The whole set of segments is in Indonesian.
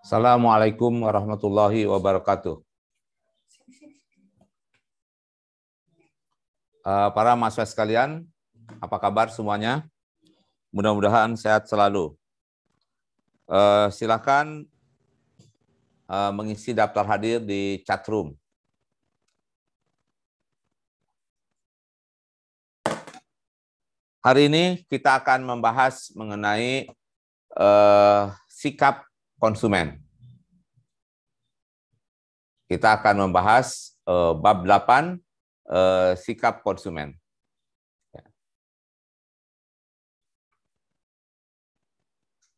Assalamualaikum warahmatullahi wabarakatuh. Eh, para mahasiswa sekalian, apa kabar semuanya? Mudah-mudahan sehat selalu. Eh, silakan eh, mengisi daftar hadir di chat room. Hari ini kita akan membahas mengenai uh, sikap konsumen. Kita akan membahas uh, bab 8 uh, eh, sikap konsumen. Ya.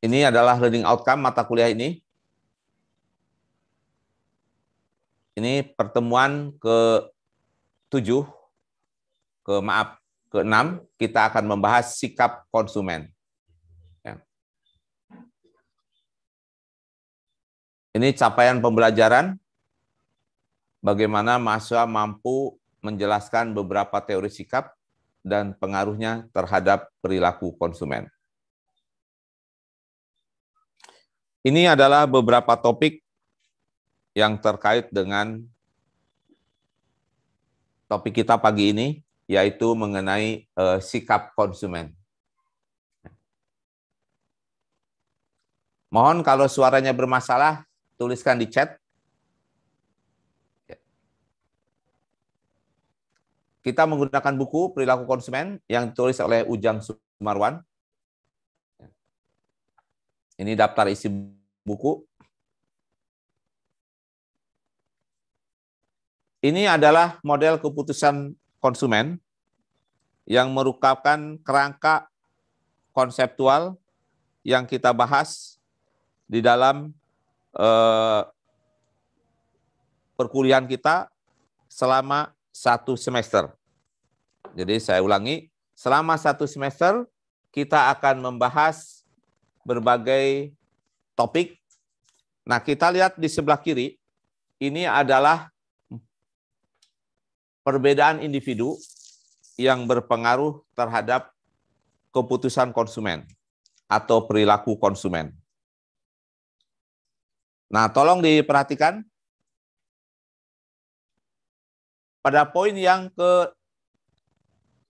Ini adalah learning outcome mata kuliah ini. Ini pertemuan ke-7, ke maaf, ke-6, kita akan membahas sikap konsumen. Ini capaian pembelajaran bagaimana mahasiswa mampu menjelaskan beberapa teori sikap dan pengaruhnya terhadap perilaku konsumen. Ini adalah beberapa topik yang terkait dengan topik kita pagi ini, yaitu mengenai eh, sikap konsumen. Mohon kalau suaranya bermasalah, tuliskan di chat. Kita menggunakan buku Perilaku Konsumen yang ditulis oleh Ujang Sumarwan. Ini daftar isi buku. Ini adalah model keputusan konsumen yang merupakan kerangka konseptual yang kita bahas di dalam eh, perkuliahan kita selama satu semester. Jadi saya ulangi, selama satu semester kita akan membahas berbagai topik. Nah kita lihat di sebelah kiri, ini adalah perbedaan individu yang berpengaruh terhadap keputusan konsumen atau perilaku konsumen. Nah, tolong diperhatikan pada poin yang ke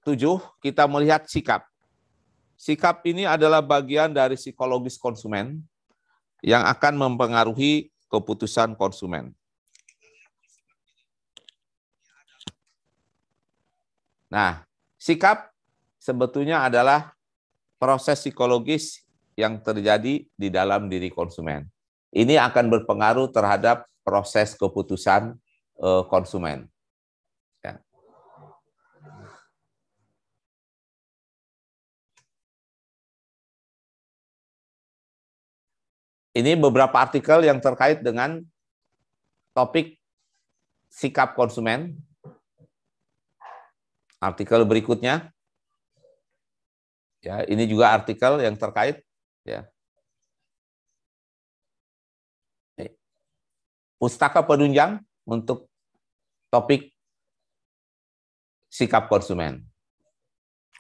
tujuh kita melihat sikap. Sikap ini adalah bagian dari psikologis konsumen yang akan mempengaruhi keputusan konsumen. Nah, sikap sebetulnya adalah proses psikologis yang terjadi di dalam diri konsumen. Ini akan berpengaruh terhadap proses keputusan eh, konsumen. Ya. Ini beberapa artikel yang terkait dengan topik sikap konsumen. Artikel berikutnya. Ya, ini juga artikel yang terkait ya pustaka penunjang untuk topik sikap konsumen.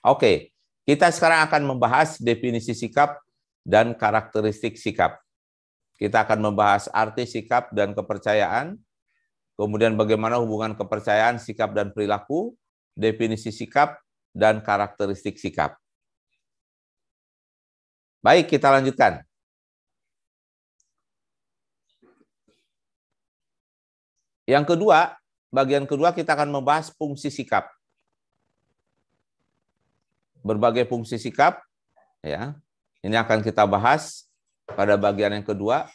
Oke, kita sekarang akan membahas definisi sikap dan karakteristik sikap. Kita akan membahas arti sikap dan kepercayaan, kemudian bagaimana hubungan kepercayaan, sikap, dan perilaku, definisi sikap, dan karakteristik sikap. Baik, kita lanjutkan. Yang kedua, bagian kedua kita akan membahas fungsi sikap. Berbagai fungsi sikap ya. Ini akan kita bahas pada bagian yang kedua.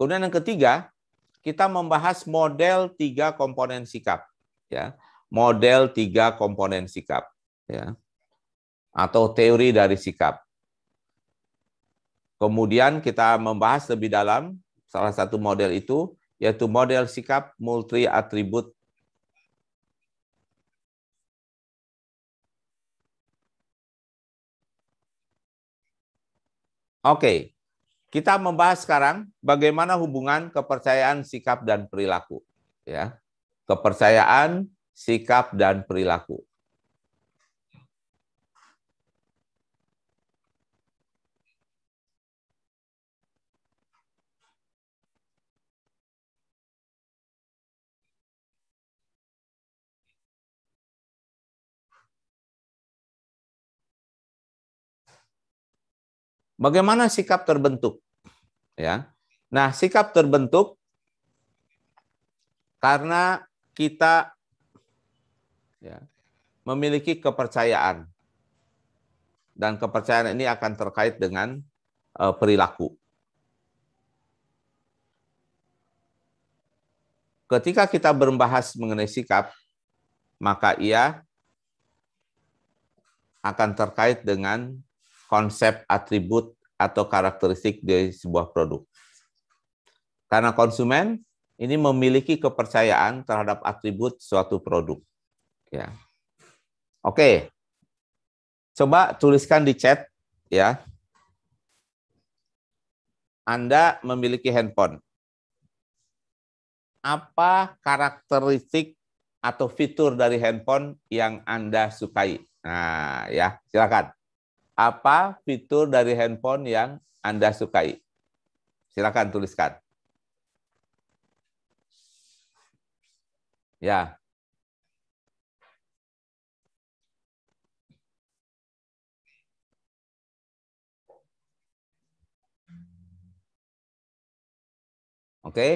Kemudian yang ketiga, kita membahas model tiga komponen sikap ya. Model tiga komponen sikap ya. Atau teori dari sikap. Kemudian kita membahas lebih dalam salah satu model itu yaitu model sikap multi atribut Oke, okay. kita membahas sekarang bagaimana hubungan kepercayaan, sikap, dan perilaku. Ya, kepercayaan, sikap, dan perilaku. Bagaimana sikap terbentuk? Ya. Nah, sikap terbentuk karena kita ya, memiliki kepercayaan dan kepercayaan ini akan terkait dengan uh, perilaku. Ketika kita berbahas mengenai sikap, maka ia akan terkait dengan konsep atribut atau karakteristik dari sebuah produk. Karena konsumen ini memiliki kepercayaan terhadap atribut suatu produk. Ya. Oke. Coba tuliskan di chat ya. Anda memiliki handphone. Apa karakteristik atau fitur dari handphone yang Anda sukai? Nah, ya, silakan. Apa fitur dari handphone yang Anda sukai? Silakan tuliskan. Ya. Oke. Okay.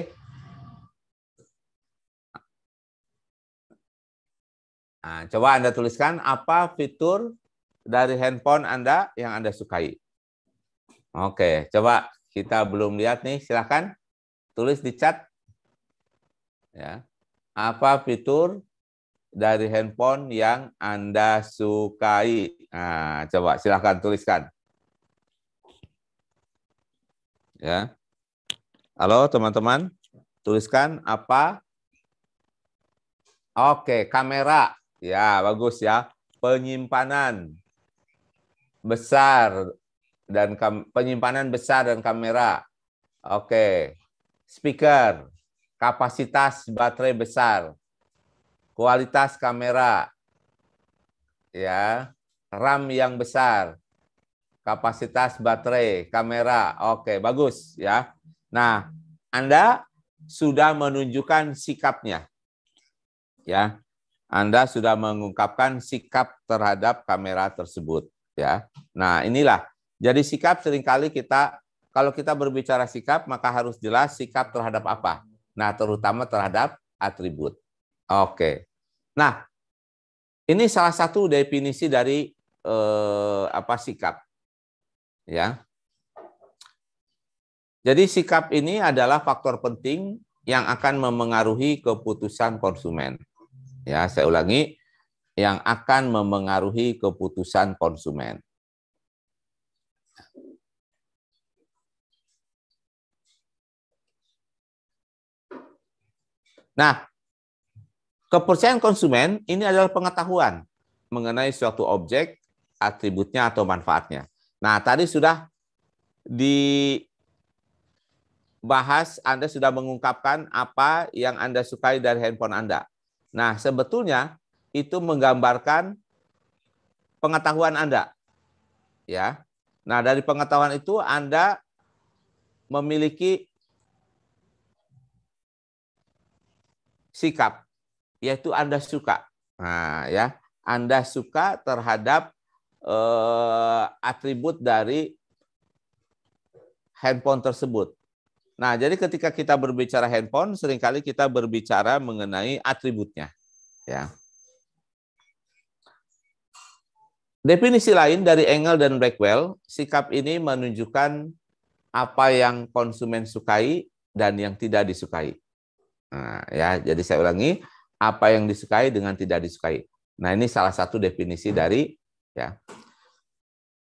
Nah, coba Anda tuliskan apa fitur dari handphone Anda yang Anda sukai. Oke, coba kita belum lihat nih, silahkan tulis di chat. Ya. Apa fitur dari handphone yang Anda sukai? Nah, coba silahkan tuliskan. Ya. Halo teman-teman, tuliskan apa? Oke, kamera. Ya, bagus ya. Penyimpanan besar dan penyimpanan besar dan kamera. Oke. Okay. Speaker, kapasitas baterai besar, kualitas kamera. Ya. RAM yang besar, kapasitas baterai, kamera. Oke, okay, bagus ya. Nah, Anda sudah menunjukkan sikapnya. Ya. Anda sudah mengungkapkan sikap terhadap kamera tersebut ya. Nah, inilah. Jadi sikap seringkali kita kalau kita berbicara sikap maka harus jelas sikap terhadap apa. Nah, terutama terhadap atribut. Oke. Nah, ini salah satu definisi dari eh, apa sikap. Ya. Jadi sikap ini adalah faktor penting yang akan memengaruhi keputusan konsumen. Ya, saya ulangi, yang akan memengaruhi keputusan konsumen. Nah, kepercayaan konsumen ini adalah pengetahuan mengenai suatu objek, atributnya atau manfaatnya. Nah, tadi sudah dibahas, Anda sudah mengungkapkan apa yang Anda sukai dari handphone Anda. Nah, sebetulnya itu menggambarkan pengetahuan Anda. Ya. Nah, dari pengetahuan itu Anda memiliki sikap yaitu Anda suka. Nah, ya, Anda suka terhadap eh, atribut dari handphone tersebut. Nah, jadi ketika kita berbicara handphone, seringkali kita berbicara mengenai atributnya. Ya. Definisi lain dari Engel dan Blackwell, sikap ini menunjukkan apa yang konsumen sukai dan yang tidak disukai. Nah, ya, jadi saya ulangi, apa yang disukai dengan tidak disukai. Nah, ini salah satu definisi hmm. dari ya.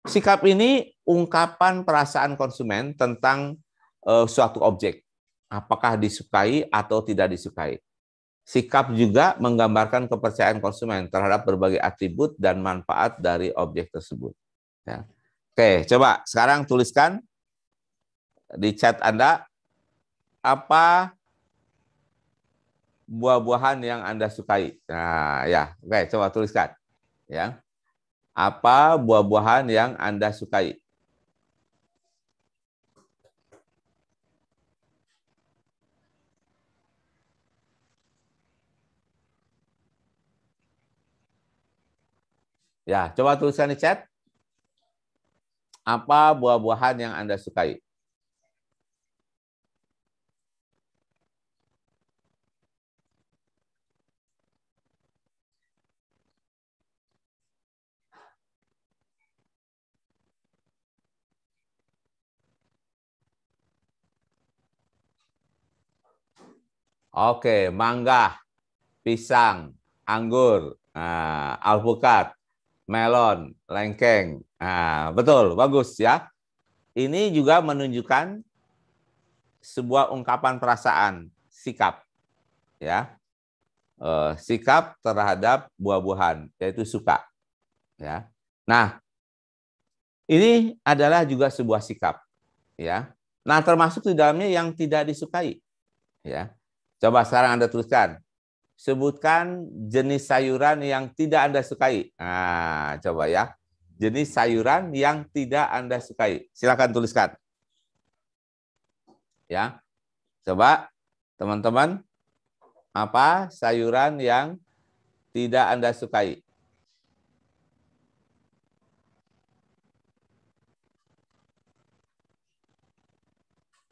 Sikap ini ungkapan perasaan konsumen tentang uh, suatu objek, apakah disukai atau tidak disukai. Sikap juga menggambarkan kepercayaan konsumen terhadap berbagai atribut dan manfaat dari objek tersebut. Ya. Oke, coba sekarang tuliskan di chat Anda apa buah-buahan yang Anda sukai. Nah, ya. Oke, coba tuliskan. Ya. Apa buah-buahan yang Anda sukai? Ya, coba tuliskan di chat. Apa buah-buahan yang Anda sukai? Oke, mangga, pisang, anggur, nah, alpukat, melon, lengkeng. Nah, betul, bagus ya. Ini juga menunjukkan sebuah ungkapan perasaan, sikap. Ya. Eh, sikap terhadap buah-buahan yaitu suka. Ya. Nah, ini adalah juga sebuah sikap, ya. Nah, termasuk di dalamnya yang tidak disukai, ya. Coba sekarang Anda tuliskan sebutkan jenis sayuran yang tidak Anda sukai. Nah, coba ya. Jenis sayuran yang tidak Anda sukai. Silakan tuliskan. Ya. Coba teman-teman apa sayuran yang tidak Anda sukai?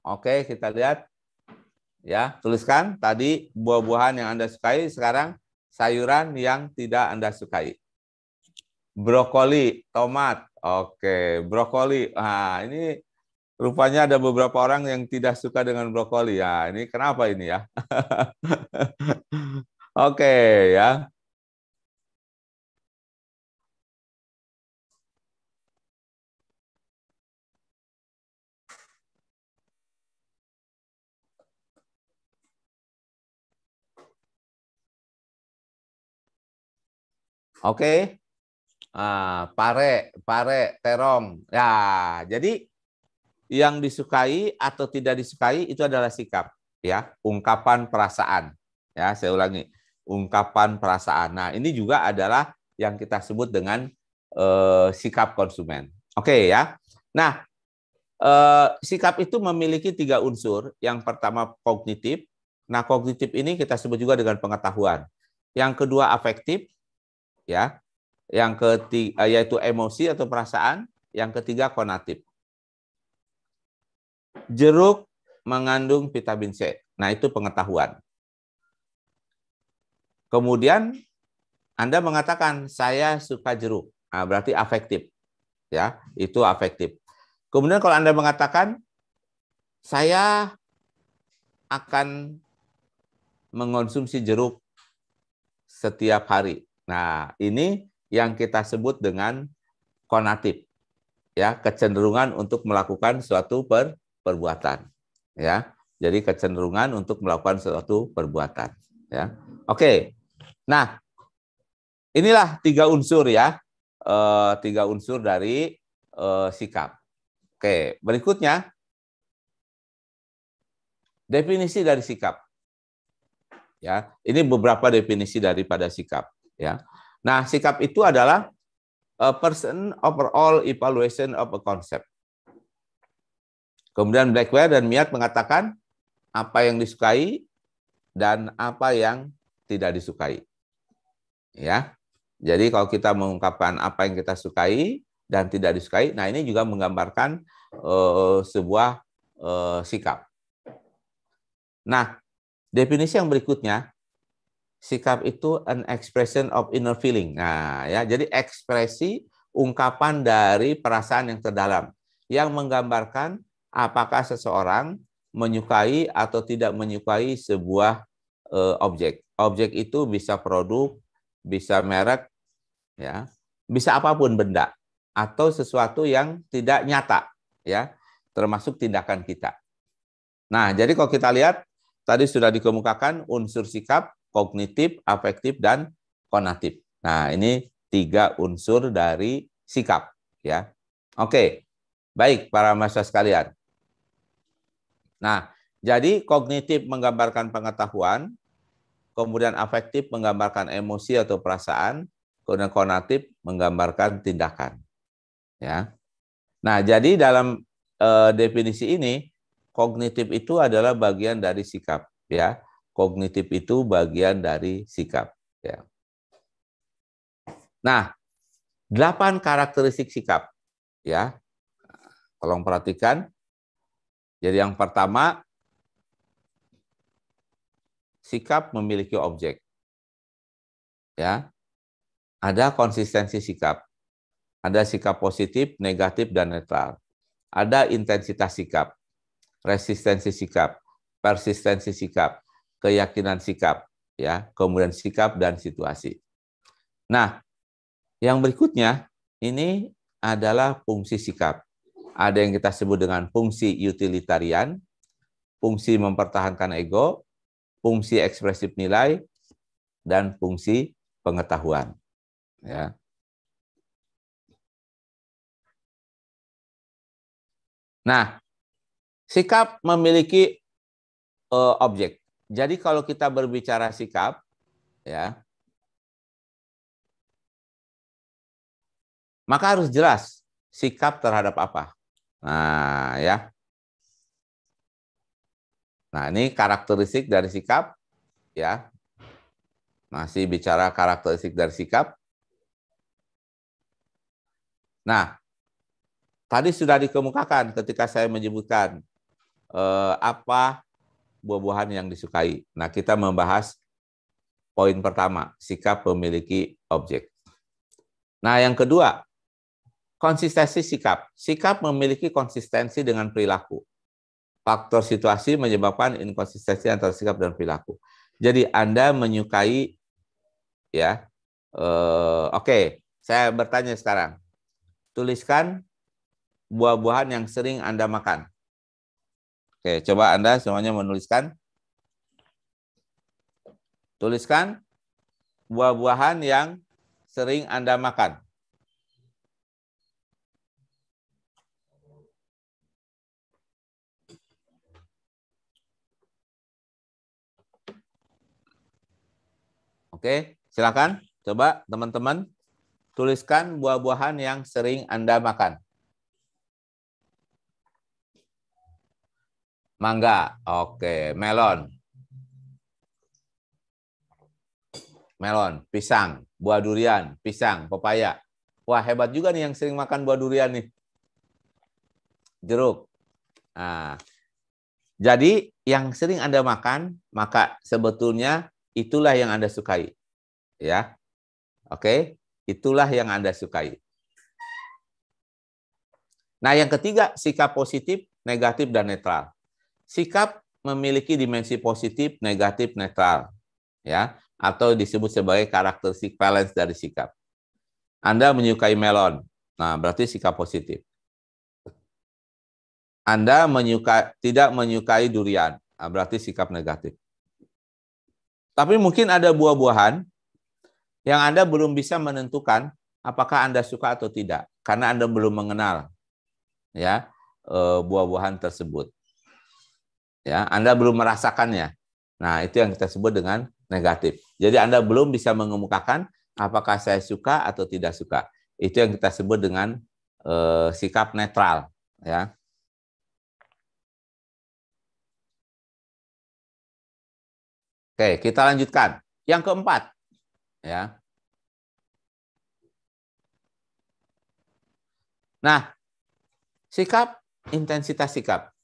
Oke, kita lihat Ya, tuliskan tadi buah-buahan yang Anda sukai, sekarang sayuran yang tidak Anda sukai. Brokoli, tomat. Oke, brokoli. Nah, ini rupanya ada beberapa orang yang tidak suka dengan brokoli. Ya, ini kenapa ini ya? Oke, ya. Oke. Okay? Ah, pare, pare, terong. Ya, jadi yang disukai atau tidak disukai itu adalah sikap, ya, ungkapan perasaan. Ya, saya ulangi, ungkapan perasaan. Nah, ini juga adalah yang kita sebut dengan eh, sikap konsumen. Oke okay, ya. Nah, eh, sikap itu memiliki tiga unsur. Yang pertama kognitif. Nah, kognitif ini kita sebut juga dengan pengetahuan. Yang kedua afektif, ya. Yang ketiga eh, yaitu emosi atau perasaan, yang ketiga konatif. Jeruk mengandung vitamin C. Nah, itu pengetahuan. Kemudian Anda mengatakan saya suka jeruk. Nah, berarti afektif. Ya, itu afektif. Kemudian kalau Anda mengatakan saya akan mengonsumsi jeruk setiap hari. Nah, ini yang kita sebut dengan konatif. Ya, kecenderungan untuk melakukan suatu per, perbuatan. Ya. Jadi kecenderungan untuk melakukan suatu perbuatan, ya. Oke. Nah, inilah tiga unsur ya. E, tiga unsur dari e, sikap. Oke, berikutnya definisi dari sikap. Ya, ini beberapa definisi daripada sikap ya. Nah, sikap itu adalah a person overall evaluation of a concept. Kemudian Blackwell dan Miat mengatakan apa yang disukai dan apa yang tidak disukai. Ya. Jadi kalau kita mengungkapkan apa yang kita sukai dan tidak disukai, nah ini juga menggambarkan uh, sebuah uh, sikap. Nah, definisi yang berikutnya sikap itu an expression of inner feeling. Nah, ya, jadi ekspresi ungkapan dari perasaan yang terdalam yang menggambarkan apakah seseorang menyukai atau tidak menyukai sebuah uh, objek. Objek itu bisa produk, bisa merek, ya, bisa apapun benda atau sesuatu yang tidak nyata, ya, termasuk tindakan kita. Nah, jadi kalau kita lihat tadi sudah dikemukakan unsur sikap kognitif, afektif, dan konatif. Nah, ini tiga unsur dari sikap. ya. Oke, baik para mahasiswa sekalian. Nah, jadi kognitif menggambarkan pengetahuan, kemudian afektif menggambarkan emosi atau perasaan, kemudian konatif menggambarkan tindakan. Ya. Nah, jadi dalam e, definisi ini kognitif itu adalah bagian dari sikap, ya kognitif itu bagian dari sikap. Ya. Nah, delapan karakteristik sikap. Ya, tolong perhatikan. Jadi yang pertama, sikap memiliki objek. Ya, ada konsistensi sikap. Ada sikap positif, negatif, dan netral. Ada intensitas sikap, resistensi sikap, persistensi sikap, keyakinan sikap, ya, kemudian sikap dan situasi. Nah, yang berikutnya ini adalah fungsi sikap. Ada yang kita sebut dengan fungsi utilitarian, fungsi mempertahankan ego, fungsi ekspresif nilai, dan fungsi pengetahuan. Ya. Nah, sikap memiliki uh, objek. Jadi kalau kita berbicara sikap, ya, maka harus jelas sikap terhadap apa. Nah, ya. Nah, ini karakteristik dari sikap, ya. Masih bicara karakteristik dari sikap. Nah, tadi sudah dikemukakan ketika saya menyebutkan eh, apa buah-buahan yang disukai. Nah, kita membahas poin pertama, sikap memiliki objek. Nah, yang kedua, konsistensi sikap. Sikap memiliki konsistensi dengan perilaku. Faktor situasi menyebabkan inkonsistensi antara sikap dan perilaku. Jadi Anda menyukai ya. uh, Oke, okay. saya bertanya sekarang. Tuliskan buah-buahan yang sering Anda makan. Oke, coba Anda semuanya menuliskan. Tuliskan buah-buahan yang sering Anda makan. Oke, silakan coba teman-teman tuliskan buah-buahan yang sering Anda makan. Mangga. Oke, melon. Melon, pisang, buah durian, pisang, pepaya. Wah, hebat juga nih yang sering makan buah durian nih. Jeruk. Nah, jadi yang sering Anda makan, maka sebetulnya itulah yang Anda sukai. Ya. Oke, itulah yang Anda sukai. Nah, yang ketiga sikap positif, negatif dan netral. Sikap memiliki dimensi positif, negatif, netral, ya, atau disebut sebagai karakteristik balance dari sikap. Anda menyukai melon, nah berarti sikap positif. Anda menyuka tidak menyukai durian, nah, berarti sikap negatif. Tapi mungkin ada buah-buahan yang Anda belum bisa menentukan apakah Anda suka atau tidak karena Anda belum mengenal ya eh, buah-buahan tersebut ya Anda belum merasakannya. Nah, itu yang kita sebut dengan negatif. Jadi Anda belum bisa mengemukakan apakah saya suka atau tidak suka. Itu yang kita sebut dengan eh, sikap netral, ya. Oke, kita lanjutkan. Yang keempat, ya. Nah, sikap intensitas sikap.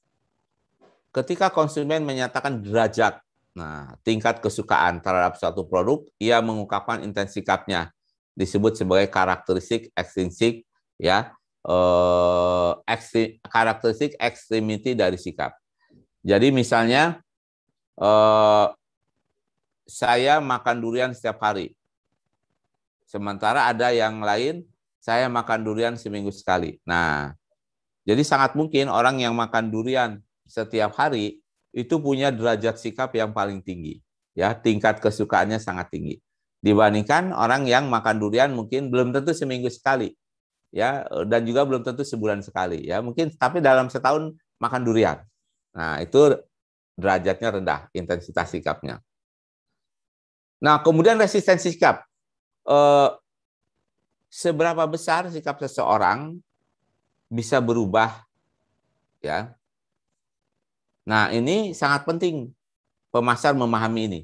Ketika konsumen menyatakan derajat, nah tingkat kesukaan terhadap suatu produk, ia mengungkapkan intensikapnya disebut sebagai karakteristik ekstrinsik ya eh, ekstri, karakteristik ekstremiti dari sikap. Jadi misalnya eh, saya makan durian setiap hari, sementara ada yang lain saya makan durian seminggu sekali. Nah, jadi sangat mungkin orang yang makan durian setiap hari itu punya derajat sikap yang paling tinggi ya tingkat kesukaannya sangat tinggi dibandingkan orang yang makan durian mungkin belum tentu seminggu sekali ya dan juga belum tentu sebulan sekali ya mungkin tapi dalam setahun makan durian nah itu derajatnya rendah intensitas sikapnya nah kemudian resistensi sikap eh, seberapa besar sikap seseorang bisa berubah ya Nah, ini sangat penting pemasar memahami ini.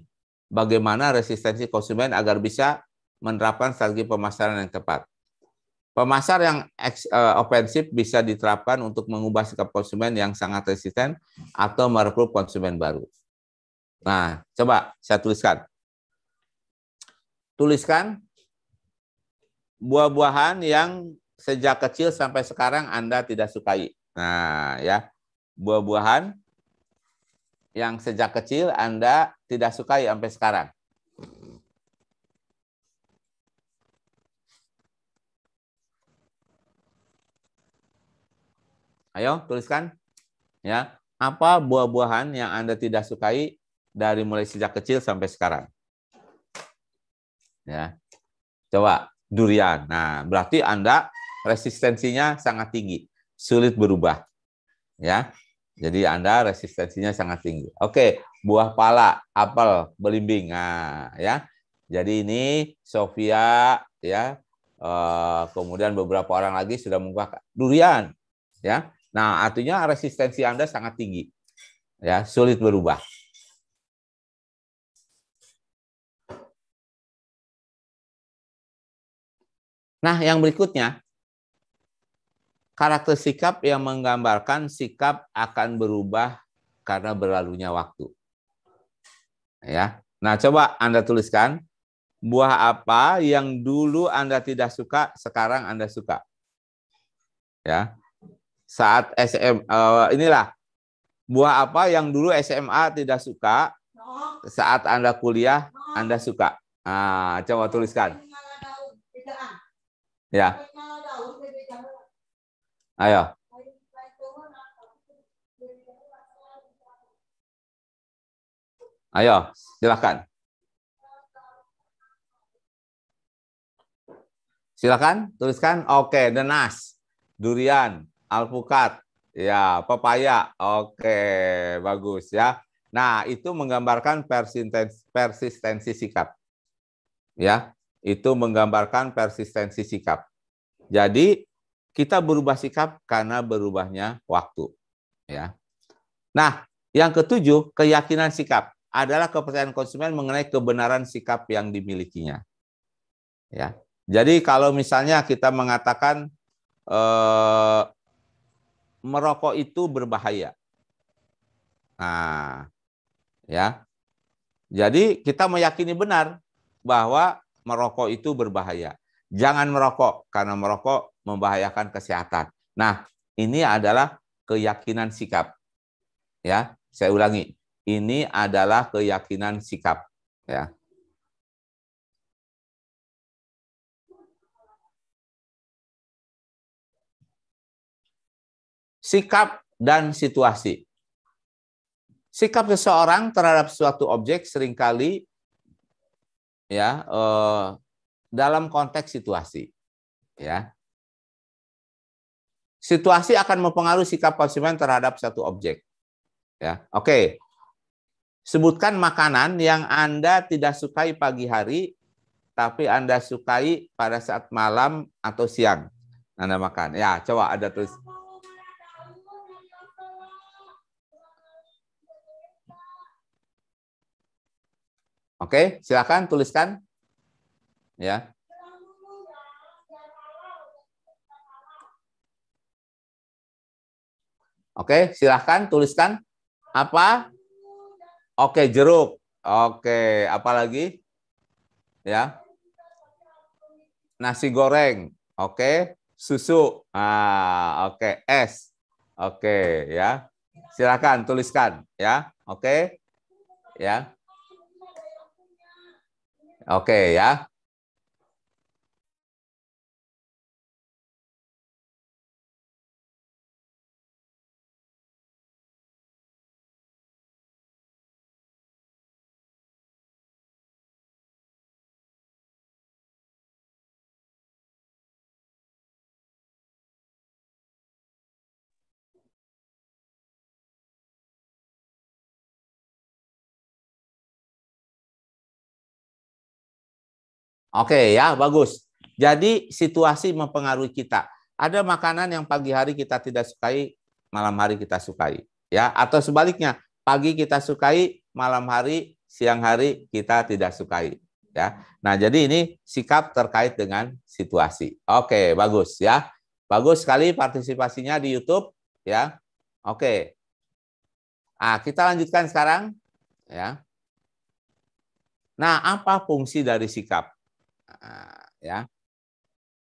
Bagaimana resistensi konsumen agar bisa menerapkan strategi pemasaran yang tepat. Pemasar yang eh, ofensif bisa diterapkan untuk mengubah sikap konsumen yang sangat resisten atau merekrut konsumen baru. Nah, coba saya tuliskan. Tuliskan buah-buahan yang sejak kecil sampai sekarang Anda tidak sukai. Nah, ya. Buah-buahan yang sejak kecil Anda tidak sukai sampai sekarang? Ayo tuliskan. Ya, apa buah-buahan yang Anda tidak sukai dari mulai sejak kecil sampai sekarang? Ya. Coba durian. Nah, berarti Anda resistensinya sangat tinggi, sulit berubah. Ya. Jadi Anda resistensinya sangat tinggi. Oke, buah pala, apel, belimbing. Nah, ya. Jadi ini Sofia ya eh, kemudian beberapa orang lagi sudah menggunakan durian ya. Nah, artinya resistensi Anda sangat tinggi. Ya, sulit berubah. Nah, yang berikutnya Karakter sikap yang menggambarkan sikap akan berubah karena berlalunya waktu. Ya. Nah, coba Anda tuliskan buah apa yang dulu Anda tidak suka, sekarang Anda suka. Ya. Saat SM uh, eh, inilah buah apa yang dulu SMA tidak suka, saat Anda kuliah Anda suka. Nah, coba tuliskan. Ya. Ayo. Ayo, silakan. Silakan tuliskan. Oke, denas, durian, alpukat, ya, pepaya. Oke, bagus ya. Nah, itu menggambarkan persistensi, persistensi sikap. Ya, itu menggambarkan persistensi sikap. Jadi kita berubah sikap karena berubahnya waktu. Ya. Nah, yang ketujuh, keyakinan sikap adalah kepercayaan konsumen mengenai kebenaran sikap yang dimilikinya. Ya. Jadi kalau misalnya kita mengatakan eh, merokok itu berbahaya. Nah, ya. Jadi kita meyakini benar bahwa merokok itu berbahaya. Jangan merokok, karena merokok membahayakan kesehatan. Nah, ini adalah keyakinan sikap. Ya, saya ulangi. Ini adalah keyakinan sikap, ya. Sikap dan situasi. Sikap seseorang terhadap suatu objek seringkali ya eh, dalam konteks situasi. Ya. Situasi akan mempengaruhi sikap konsumen terhadap satu objek. Ya, oke. Sebutkan makanan yang Anda tidak sukai pagi hari tapi Anda sukai pada saat malam atau siang Anda makan. Ya, coba ada tulis Oke, silakan tuliskan ya. Oke, silahkan tuliskan apa? Oke, jeruk. Oke, apa lagi? Ya. Nasi goreng. Oke, susu. Ah, oke, es. Oke, ya. Silahkan tuliskan, ya. Oke. Ya. Oke, ya. Oke ya, bagus. Jadi situasi mempengaruhi kita. Ada makanan yang pagi hari kita tidak sukai, malam hari kita sukai. Ya, atau sebaliknya, pagi kita sukai, malam hari, siang hari kita tidak sukai. Ya. Nah, jadi ini sikap terkait dengan situasi. Oke, bagus ya. Bagus sekali partisipasinya di YouTube ya. Oke. Ah, kita lanjutkan sekarang ya. Nah, apa fungsi dari sikap? ya.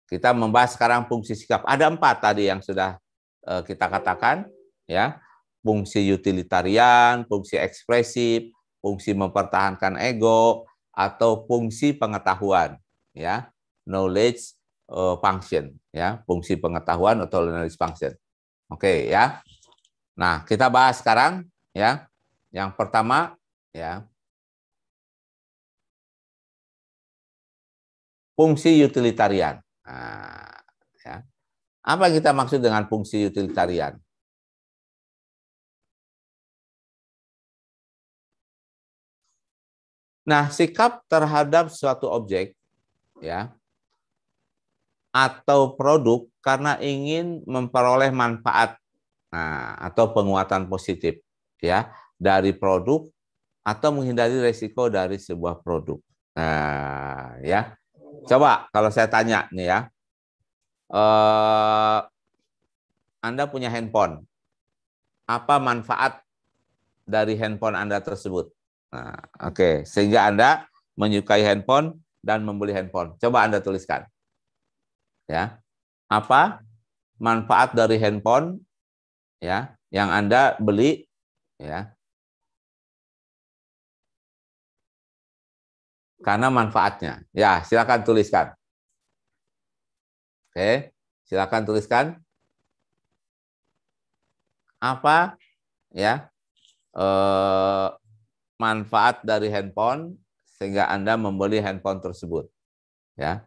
Kita membahas sekarang fungsi sikap. Ada empat tadi yang sudah eh, kita katakan, ya. Fungsi utilitarian, fungsi ekspresif, fungsi mempertahankan ego, atau fungsi pengetahuan, ya. Knowledge eh, function, ya. Fungsi pengetahuan atau knowledge function. Oke, ya. Nah, kita bahas sekarang, ya. Yang pertama, ya fungsi utilitarian. Nah, ya. Apa yang kita maksud dengan fungsi utilitarian? Nah, sikap terhadap suatu objek ya atau produk karena ingin memperoleh manfaat nah, atau penguatan positif ya dari produk atau menghindari resiko dari sebuah produk. Nah, ya. Coba kalau saya tanya nih ya, eh, Anda punya handphone, apa manfaat dari handphone Anda tersebut? Nah, oke, okay. sehingga Anda menyukai handphone dan membeli handphone. Coba Anda tuliskan, ya, apa manfaat dari handphone, ya, yang Anda beli, ya, karena manfaatnya. Ya, silakan tuliskan. Oke, silakan tuliskan apa ya eh, manfaat dari handphone sehingga Anda membeli handphone tersebut. Ya.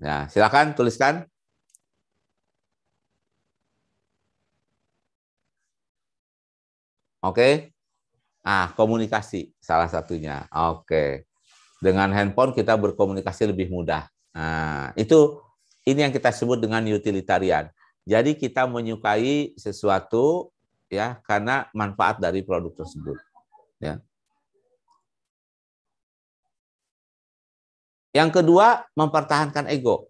ya silakan tuliskan. Oke. Ah, komunikasi salah satunya. Oke. Dengan handphone kita berkomunikasi lebih mudah. Nah, itu ini yang kita sebut dengan utilitarian. Jadi kita menyukai sesuatu ya karena manfaat dari produk tersebut. Ya. Yang kedua, mempertahankan ego.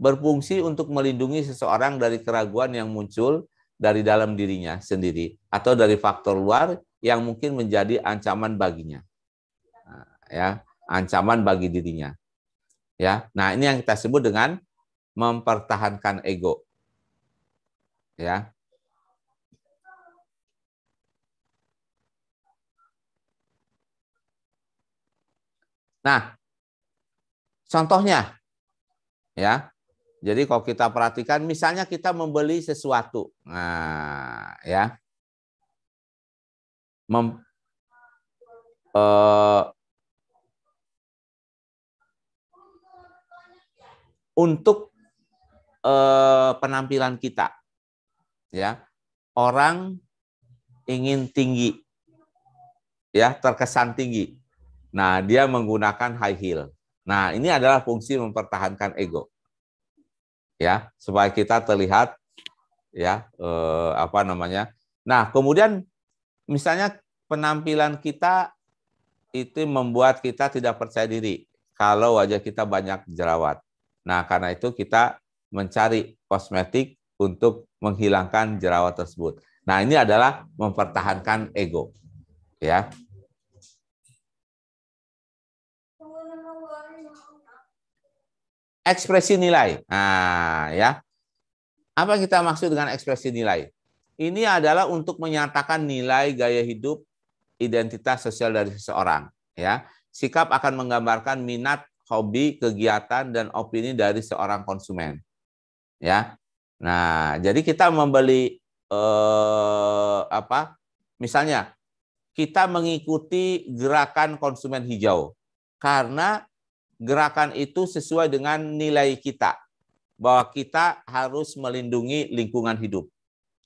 Berfungsi untuk melindungi seseorang dari keraguan yang muncul dari dalam dirinya sendiri atau dari faktor luar yang mungkin menjadi ancaman baginya. Nah, ya, ancaman bagi dirinya. Ya. Nah, ini yang kita sebut dengan mempertahankan ego. Ya. Nah, contohnya ya. Jadi kalau kita perhatikan misalnya kita membeli sesuatu. Nah, ya mem, uh, untuk uh, penampilan kita. Ya. Orang ingin tinggi. Ya, terkesan tinggi. Nah, dia menggunakan high heel. Nah, ini adalah fungsi mempertahankan ego. Ya, supaya kita terlihat ya eh, apa namanya. Nah, kemudian misalnya penampilan kita itu membuat kita tidak percaya diri kalau wajah kita banyak jerawat. Nah, karena itu kita mencari kosmetik untuk menghilangkan jerawat tersebut. Nah, ini adalah mempertahankan ego. Ya. Ekspresi nilai. Nah, ya. Apa kita maksud dengan ekspresi nilai? ini adalah untuk menyatakan nilai gaya hidup, identitas sosial dari seseorang. Ya, sikap akan menggambarkan minat, hobi, kegiatan, dan opini dari seorang konsumen. Ya, nah jadi kita membeli eh, apa? Misalnya kita mengikuti gerakan konsumen hijau karena gerakan itu sesuai dengan nilai kita bahwa kita harus melindungi lingkungan hidup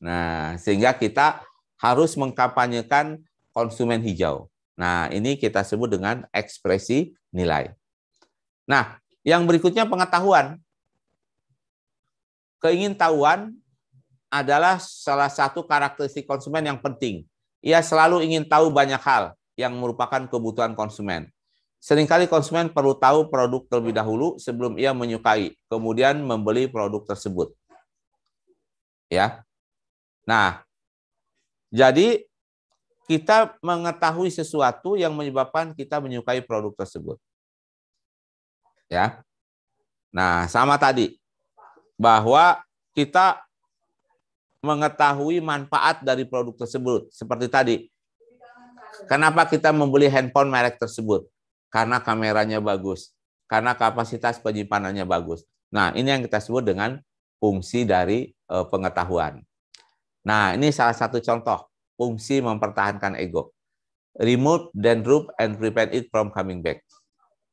Nah, sehingga kita harus mengkampanyekan konsumen hijau. Nah, ini kita sebut dengan ekspresi nilai. Nah, yang berikutnya pengetahuan. Keingintahuan adalah salah satu karakteristik konsumen yang penting. Ia selalu ingin tahu banyak hal yang merupakan kebutuhan konsumen. Seringkali konsumen perlu tahu produk terlebih dahulu sebelum ia menyukai, kemudian membeli produk tersebut. Ya. Nah, jadi kita mengetahui sesuatu yang menyebabkan kita menyukai produk tersebut. Ya. Nah, sama tadi bahwa kita mengetahui manfaat dari produk tersebut. Seperti tadi, kenapa kita membeli handphone merek tersebut? Karena kameranya bagus, karena kapasitas penyimpanannya bagus. Nah, ini yang kita sebut dengan fungsi dari eh, pengetahuan. Nah, ini salah satu contoh fungsi mempertahankan ego. Remove then root and prevent it from coming back.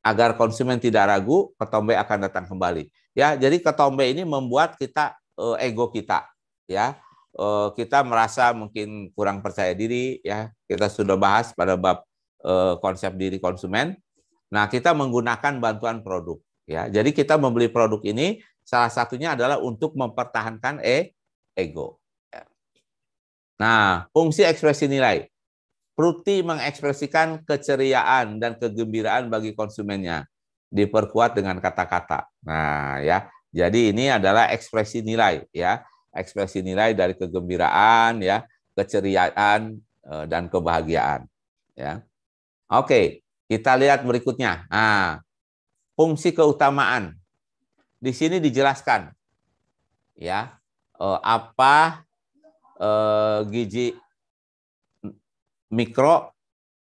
Agar konsumen tidak ragu, ketombe akan datang kembali. Ya, jadi ketombe ini membuat kita eh, ego kita, ya. Eh, kita merasa mungkin kurang percaya diri, ya. Kita sudah bahas pada bab eh, konsep diri konsumen. Nah, kita menggunakan bantuan produk, ya. Jadi kita membeli produk ini salah satunya adalah untuk mempertahankan e ego. Nah, fungsi ekspresi nilai. Fruity mengekspresikan keceriaan dan kegembiraan bagi konsumennya. Diperkuat dengan kata-kata. Nah, ya. Jadi ini adalah ekspresi nilai, ya. Ekspresi nilai dari kegembiraan, ya, keceriaan e, dan kebahagiaan, ya. Oke, kita lihat berikutnya. Nah, fungsi keutamaan. Di sini dijelaskan ya, e, apa Eh, gigi gizi mikro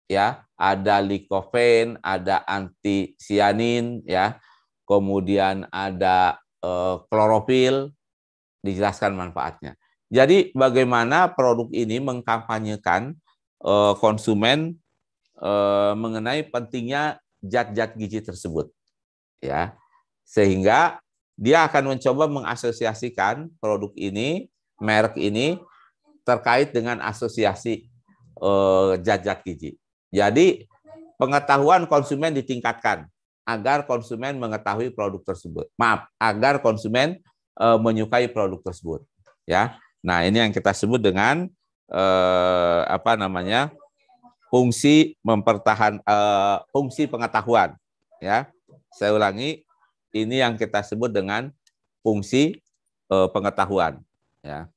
ya, ada likopen, ada antisianin ya, kemudian ada eh, klorofil dijelaskan manfaatnya. Jadi bagaimana produk ini mengkampanyekan eh, konsumen mengenai pentingnya zat-zat gizi tersebut ya. Sehingga dia akan mencoba mengasosiasikan produk ini, merek ini terkait dengan asosiasi eh, jajak gizi. Jadi pengetahuan konsumen ditingkatkan agar konsumen mengetahui produk tersebut. Maaf, agar konsumen eh, menyukai produk tersebut. Ya, nah ini yang kita sebut dengan eh, apa namanya fungsi mempertahan eh, fungsi pengetahuan. Ya, saya ulangi, ini yang kita sebut dengan fungsi eh, pengetahuan. Ya,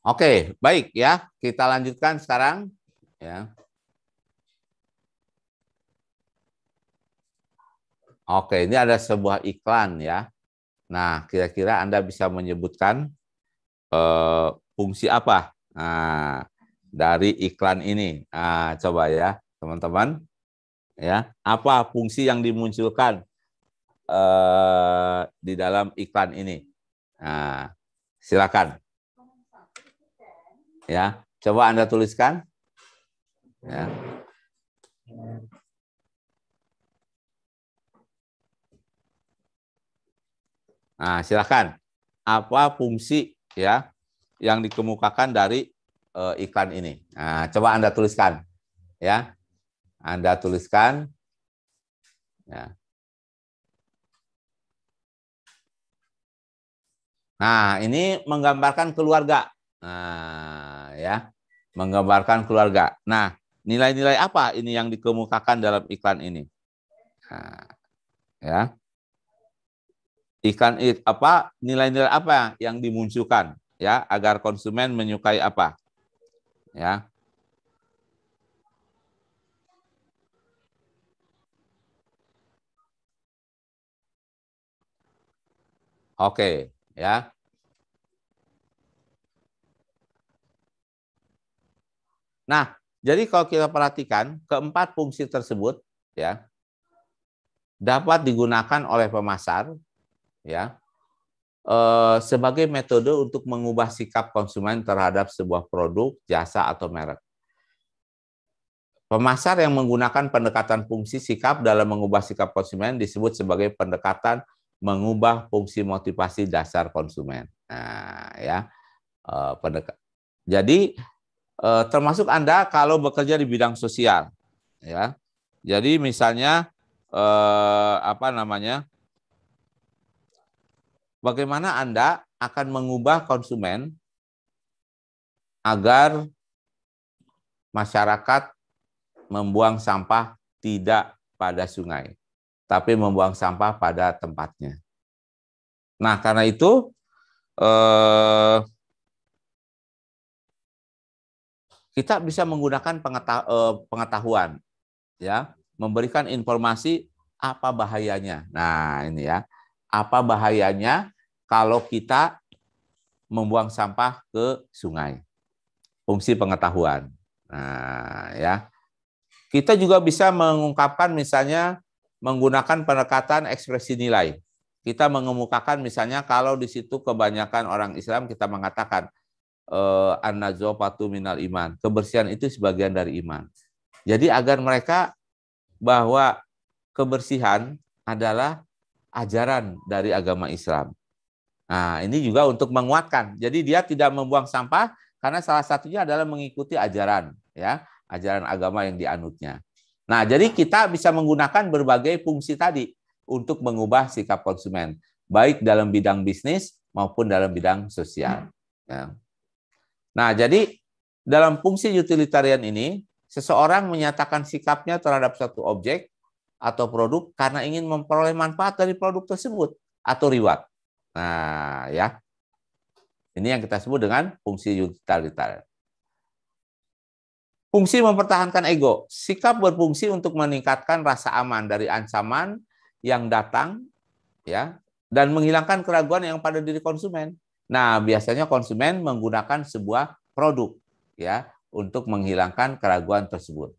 Oke, baik ya. Kita lanjutkan sekarang ya. Oke, ini ada sebuah iklan ya. Nah, kira-kira Anda bisa menyebutkan eh, fungsi apa nah, dari iklan ini? Nah, coba ya, teman-teman. Ya, apa fungsi yang dimunculkan eh, di dalam iklan ini? Nah, silakan. Ya, coba Anda tuliskan. Ya. Nah, silakan. Apa fungsi ya yang dikemukakan dari e, eh, iklan ini? Nah, coba Anda tuliskan. Ya. Anda tuliskan. Ya. Nah, ini menggambarkan keluarga. Nah, ya, menggambarkan keluarga. Nah, nilai-nilai apa ini yang dikemukakan dalam iklan ini? Nah, ya. Iklan apa nilai-nilai apa yang dimunculkan ya agar konsumen menyukai apa? Ya. Oke, ya. Nah, jadi kalau kita perhatikan keempat fungsi tersebut ya dapat digunakan oleh pemasar ya eh, sebagai metode untuk mengubah sikap konsumen terhadap sebuah produk, jasa atau merek. Pemasar yang menggunakan pendekatan fungsi sikap dalam mengubah sikap konsumen disebut sebagai pendekatan mengubah fungsi motivasi dasar konsumen. Nah, ya. Eh, Jadi eh, termasuk Anda kalau bekerja di bidang sosial ya. Jadi misalnya eh, apa namanya? Bagaimana Anda akan mengubah konsumen agar masyarakat membuang sampah tidak pada sungai, tapi membuang sampah pada tempatnya. Nah, karena itu eh, Kita bisa menggunakan eh, pengetahuan, ya, memberikan informasi apa bahayanya. Nah, ini ya, apa bahayanya kalau kita membuang sampah ke sungai? Fungsi pengetahuan. Nah, ya. Kita juga bisa mengungkapkan misalnya menggunakan pendekatan ekspresi nilai. Kita mengemukakan misalnya kalau di situ kebanyakan orang Islam kita mengatakan Eh, an-nazofatu minal iman. Kebersihan itu sebagian dari iman. Jadi agar mereka bahwa kebersihan adalah ajaran dari agama Islam. Nah, ini juga untuk menguatkan. Jadi dia tidak membuang sampah karena salah satunya adalah mengikuti ajaran ya, ajaran agama yang dianutnya. Nah, jadi kita bisa menggunakan berbagai fungsi tadi untuk mengubah sikap konsumen, baik dalam bidang bisnis maupun dalam bidang sosial. Ya. Nah, jadi dalam fungsi utilitarian ini, seseorang menyatakan sikapnya terhadap suatu objek atau produk karena ingin memperoleh manfaat dari produk tersebut atau reward. Nah, ya. Ini yang kita sebut dengan fungsi utilitarian. Fungsi mempertahankan ego. Sikap berfungsi untuk meningkatkan rasa aman dari ancaman yang datang ya dan menghilangkan keraguan yang pada diri konsumen. Nah, biasanya konsumen menggunakan sebuah produk ya untuk menghilangkan keraguan tersebut.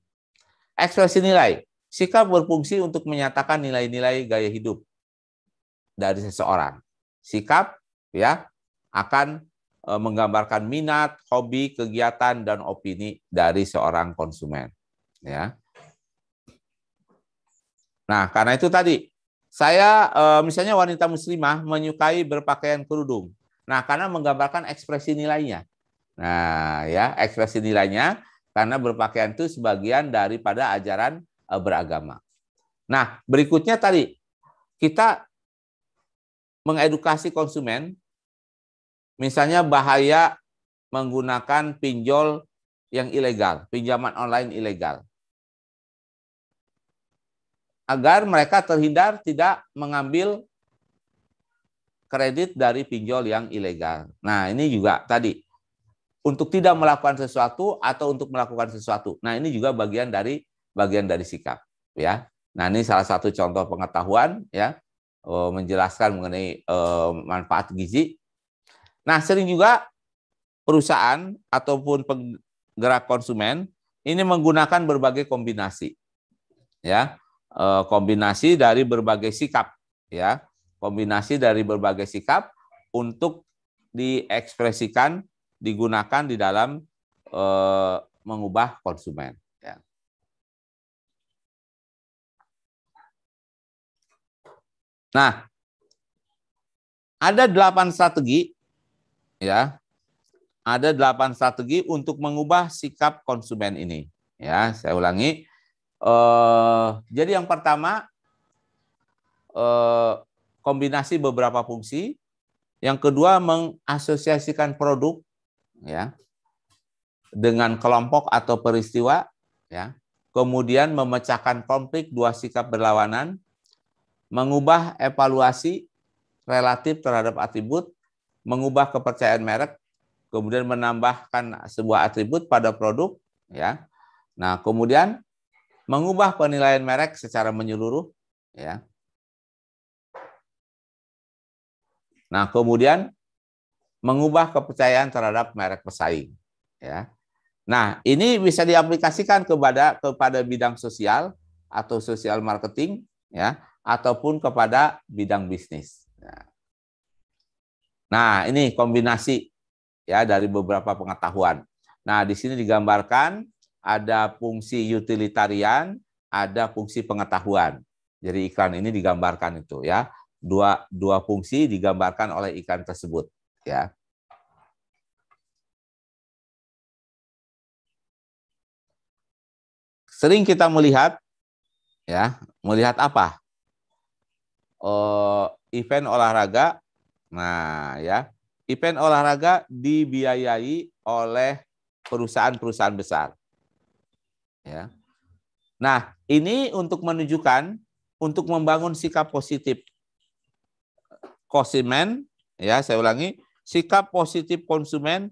Ekspresi nilai, sikap berfungsi untuk menyatakan nilai-nilai gaya hidup dari seseorang. Sikap ya akan e, menggambarkan minat, hobi, kegiatan dan opini dari seorang konsumen ya. Nah, karena itu tadi saya e, misalnya wanita muslimah menyukai berpakaian kerudung Nah, karena menggambarkan ekspresi nilainya. Nah, ya, ekspresi nilainya karena berpakaian itu sebagian daripada ajaran e, beragama. Nah, berikutnya tadi kita mengedukasi konsumen misalnya bahaya menggunakan pinjol yang ilegal, pinjaman online ilegal. Agar mereka terhindar tidak mengambil kredit dari pinjol yang ilegal. Nah, ini juga tadi untuk tidak melakukan sesuatu atau untuk melakukan sesuatu. Nah, ini juga bagian dari bagian dari sikap, ya. Nah, ini salah satu contoh pengetahuan ya oh, menjelaskan mengenai eh, manfaat gizi. Nah, sering juga perusahaan ataupun penggerak konsumen ini menggunakan berbagai kombinasi. Ya, eh, kombinasi dari berbagai sikap, ya kombinasi dari berbagai sikap untuk diekspresikan, digunakan di dalam e, mengubah konsumen. Ya. Nah, ada delapan strategi, ya, ada delapan strategi untuk mengubah sikap konsumen ini. Ya, saya ulangi. E, jadi yang pertama, e, kombinasi beberapa fungsi. Yang kedua mengasosiasikan produk ya dengan kelompok atau peristiwa ya. Kemudian memecahkan konflik dua sikap berlawanan, mengubah evaluasi relatif terhadap atribut, mengubah kepercayaan merek, kemudian menambahkan sebuah atribut pada produk ya. Nah, kemudian mengubah penilaian merek secara menyeluruh ya Nah, kemudian mengubah kepercayaan terhadap merek pesaing, ya. Nah, ini bisa diaplikasikan kepada kepada bidang sosial atau sosial marketing, ya, ataupun kepada bidang bisnis. Ya. Nah, ini kombinasi ya dari beberapa pengetahuan. Nah, di sini digambarkan ada fungsi utilitarian, ada fungsi pengetahuan. Jadi iklan ini digambarkan itu ya dua dua fungsi digambarkan oleh ikan tersebut ya. Sering kita melihat ya, melihat apa? Uh, event olahraga. Nah, ya. Event olahraga dibiayai oleh perusahaan-perusahaan besar. Ya. Nah, ini untuk menunjukkan untuk membangun sikap positif konsumen, ya saya ulangi, sikap positif konsumen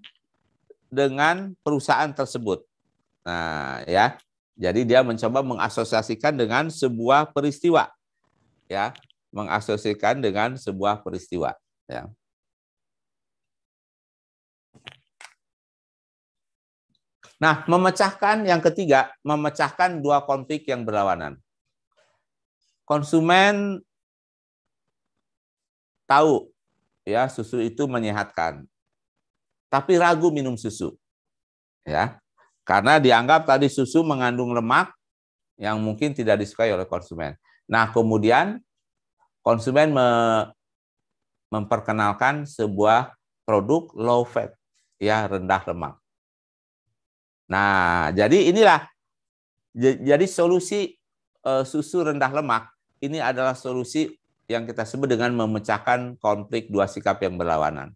dengan perusahaan tersebut. Nah, ya. Jadi dia mencoba mengasosiasikan dengan sebuah peristiwa. Ya, mengasosiasikan dengan sebuah peristiwa, ya. Nah, memecahkan yang ketiga, memecahkan dua konflik yang berlawanan. Konsumen tahu ya susu itu menyehatkan, tapi ragu minum susu, ya karena dianggap tadi susu mengandung lemak yang mungkin tidak disukai oleh konsumen. Nah kemudian konsumen me memperkenalkan sebuah produk low fat, ya rendah lemak. Nah, jadi inilah jadi solusi e, susu rendah lemak ini adalah solusi yang kita sebut dengan memecahkan konflik dua sikap yang berlawanan.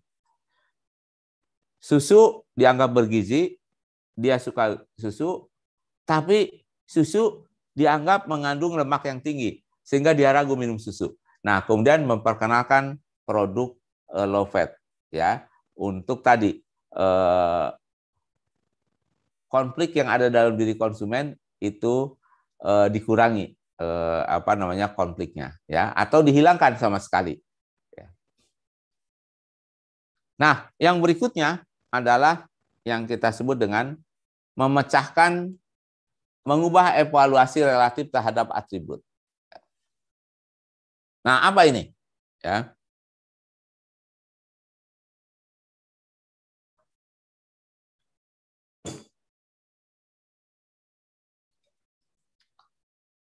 Susu dianggap bergizi, dia suka susu, tapi susu dianggap mengandung lemak yang tinggi, sehingga dia ragu minum susu. Nah, kemudian memperkenalkan produk uh, low fat ya untuk tadi uh, konflik yang ada dalam diri konsumen itu uh, dikurangi eh, apa namanya konfliknya ya atau dihilangkan sama sekali. Ya. Nah, yang berikutnya adalah yang kita sebut dengan memecahkan mengubah evaluasi relatif terhadap atribut. Nah, apa ini? Ya.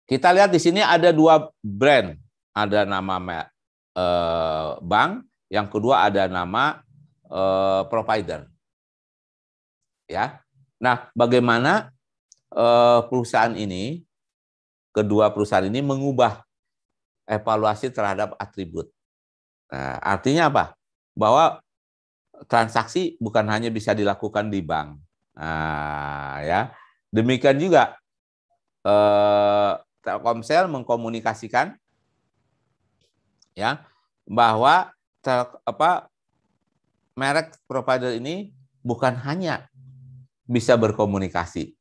Kita lihat di sini ada dua brand, ada nama eh, bank, yang kedua ada nama eh, provider. Ya. Nah, bagaimana eh, perusahaan ini kedua perusahaan ini mengubah evaluasi terhadap atribut. Nah, artinya apa? Bahwa transaksi bukan hanya bisa dilakukan di bank. Nah, ya. Demikian juga eh, Telkomsel mengkomunikasikan ya bahwa tel, apa merek provider ini bukan hanya bisa berkomunikasi,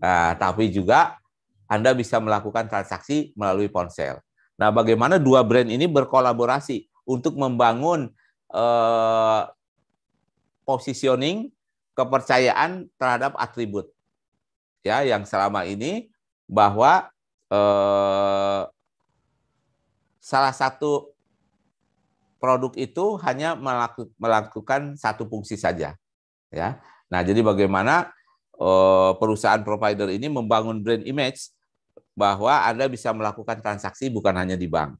nah, tapi juga Anda bisa melakukan transaksi melalui ponsel. Nah, bagaimana dua brand ini berkolaborasi untuk membangun eh, positioning kepercayaan terhadap atribut ya yang selama ini bahwa eh, salah satu produk itu hanya melakukan satu fungsi saja, ya. Nah, jadi bagaimana eh, perusahaan provider ini membangun brand image bahwa Anda bisa melakukan transaksi bukan hanya di bank,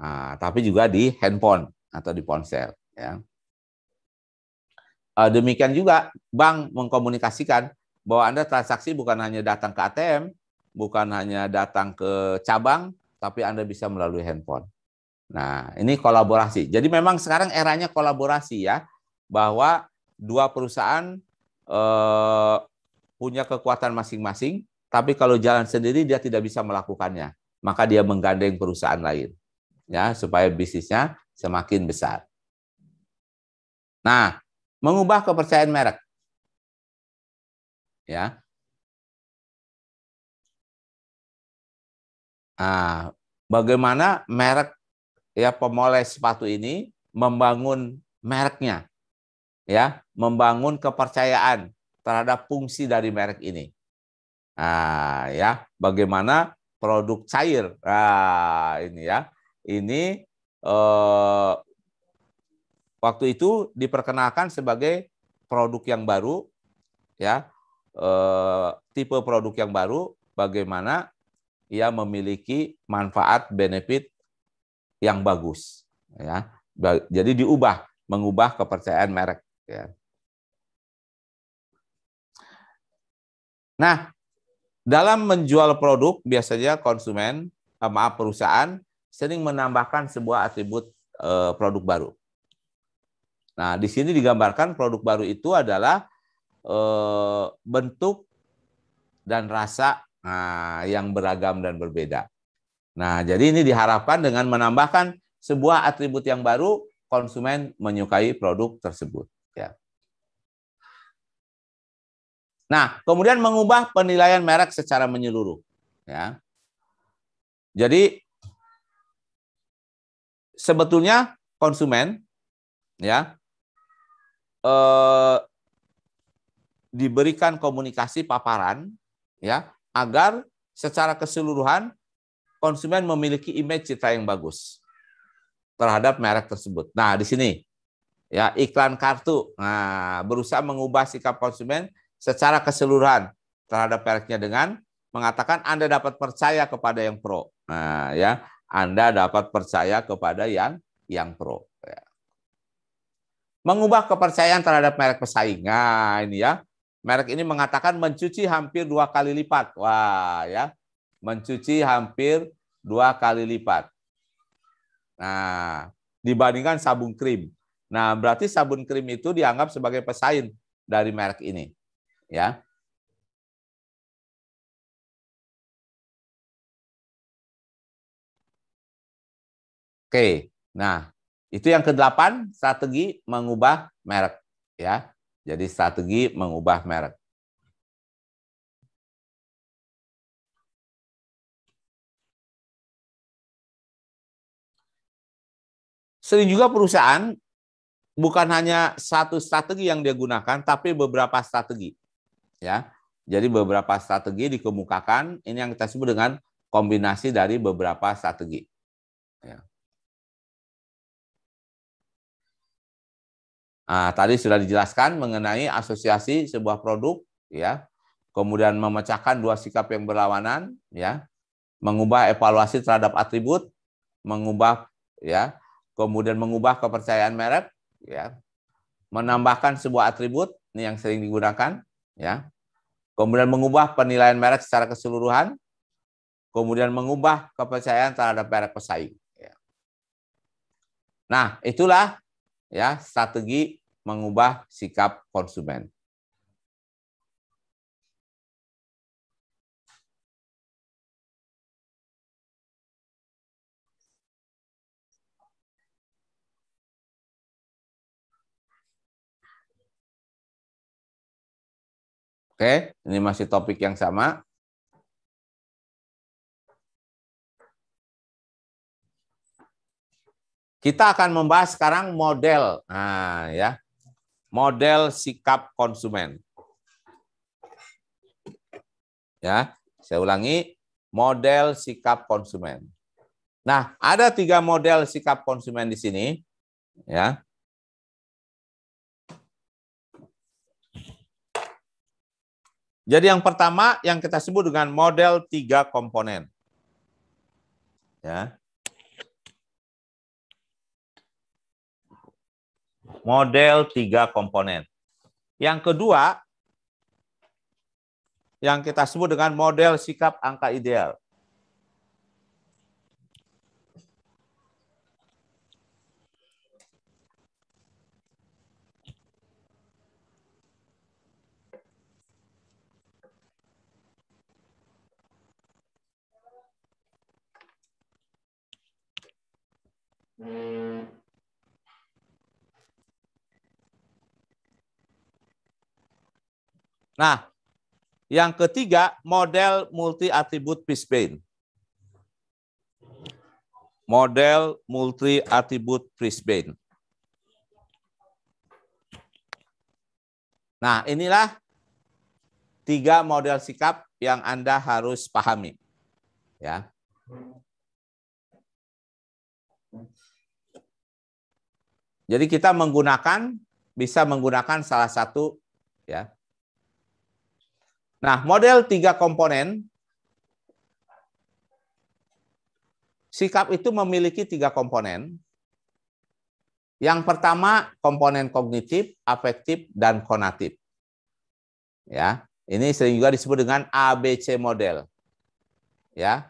nah, tapi juga di handphone atau di ponsel. Ya. Eh, demikian juga bank mengkomunikasikan bahwa Anda transaksi bukan hanya datang ke ATM, bukan hanya datang ke cabang, tapi Anda bisa melalui handphone. Nah, ini kolaborasi. Jadi memang sekarang eranya kolaborasi ya, bahwa dua perusahaan eh, punya kekuatan masing-masing, tapi kalau jalan sendiri dia tidak bisa melakukannya. Maka dia menggandeng perusahaan lain ya supaya bisnisnya semakin besar. Nah, mengubah kepercayaan merek. Ya. Nah, bagaimana merek ya pemoles sepatu ini membangun mereknya, ya, membangun kepercayaan terhadap fungsi dari merek ini. Nah, ya, bagaimana produk cair, nah, ini ya, ini eh, waktu itu diperkenalkan sebagai produk yang baru, ya, eh, tipe produk yang baru, bagaimana ia memiliki manfaat benefit yang bagus ya jadi diubah mengubah kepercayaan merek ya. nah dalam menjual produk biasanya konsumen eh, maaf perusahaan sering menambahkan sebuah atribut eh, produk baru nah di sini digambarkan produk baru itu adalah eh, bentuk dan rasa nah, yang beragam dan berbeda. Nah, jadi ini diharapkan dengan menambahkan sebuah atribut yang baru, konsumen menyukai produk tersebut. Ya. Nah, kemudian mengubah penilaian merek secara menyeluruh. Ya. Jadi sebetulnya konsumen ya eh, diberikan komunikasi paparan ya agar secara keseluruhan konsumen memiliki image citra yang bagus terhadap merek tersebut. Nah, di sini ya iklan kartu. Nah, berusaha mengubah sikap konsumen secara keseluruhan terhadap mereknya dengan mengatakan Anda dapat percaya kepada yang pro. Nah, ya, Anda dapat percaya kepada yang yang pro. Ya. Mengubah kepercayaan terhadap merek pesaing. Nah, ini ya merek ini mengatakan mencuci hampir dua kali lipat. Wah, ya. Mencuci hampir dua kali lipat. Nah, dibandingkan sabun krim. Nah, berarti sabun krim itu dianggap sebagai pesaing dari merek ini. Ya. Oke. Nah, itu yang kedelapan, strategi mengubah merek, ya. Jadi strategi mengubah merek. Sering juga perusahaan bukan hanya satu strategi yang dia gunakan, tapi beberapa strategi. Ya, jadi beberapa strategi dikemukakan. Ini yang kita sebut dengan kombinasi dari beberapa strategi. Ya. Nah, tadi sudah dijelaskan mengenai asosiasi sebuah produk, ya, kemudian memecahkan dua sikap yang berlawanan, ya, mengubah evaluasi terhadap atribut, mengubah, ya, kemudian mengubah kepercayaan merek, ya, menambahkan sebuah atribut, ini yang sering digunakan, ya, kemudian mengubah penilaian merek secara keseluruhan, kemudian mengubah kepercayaan terhadap merek pesaing. Ya. Nah, itulah ya strategi mengubah sikap konsumen. Oke, ini masih topik yang sama. Kita akan membahas sekarang model, nah, ya, model sikap konsumen. Ya, saya ulangi, model sikap konsumen. Nah, ada tiga model sikap konsumen di sini, ya. Jadi yang pertama yang kita sebut dengan model tiga komponen. Ya. model tiga komponen. Yang kedua, yang kita sebut dengan model sikap angka ideal. Hmm. Nah, yang ketiga, model multi atribut prispain. Model multi atribut prispain. Nah, inilah tiga model sikap yang Anda harus pahami. Ya. Jadi kita menggunakan bisa menggunakan salah satu ya Nah, model tiga komponen, sikap itu memiliki tiga komponen. Yang pertama, komponen kognitif, afektif, dan konatif. Ya, ini sering juga disebut dengan ABC model. Ya.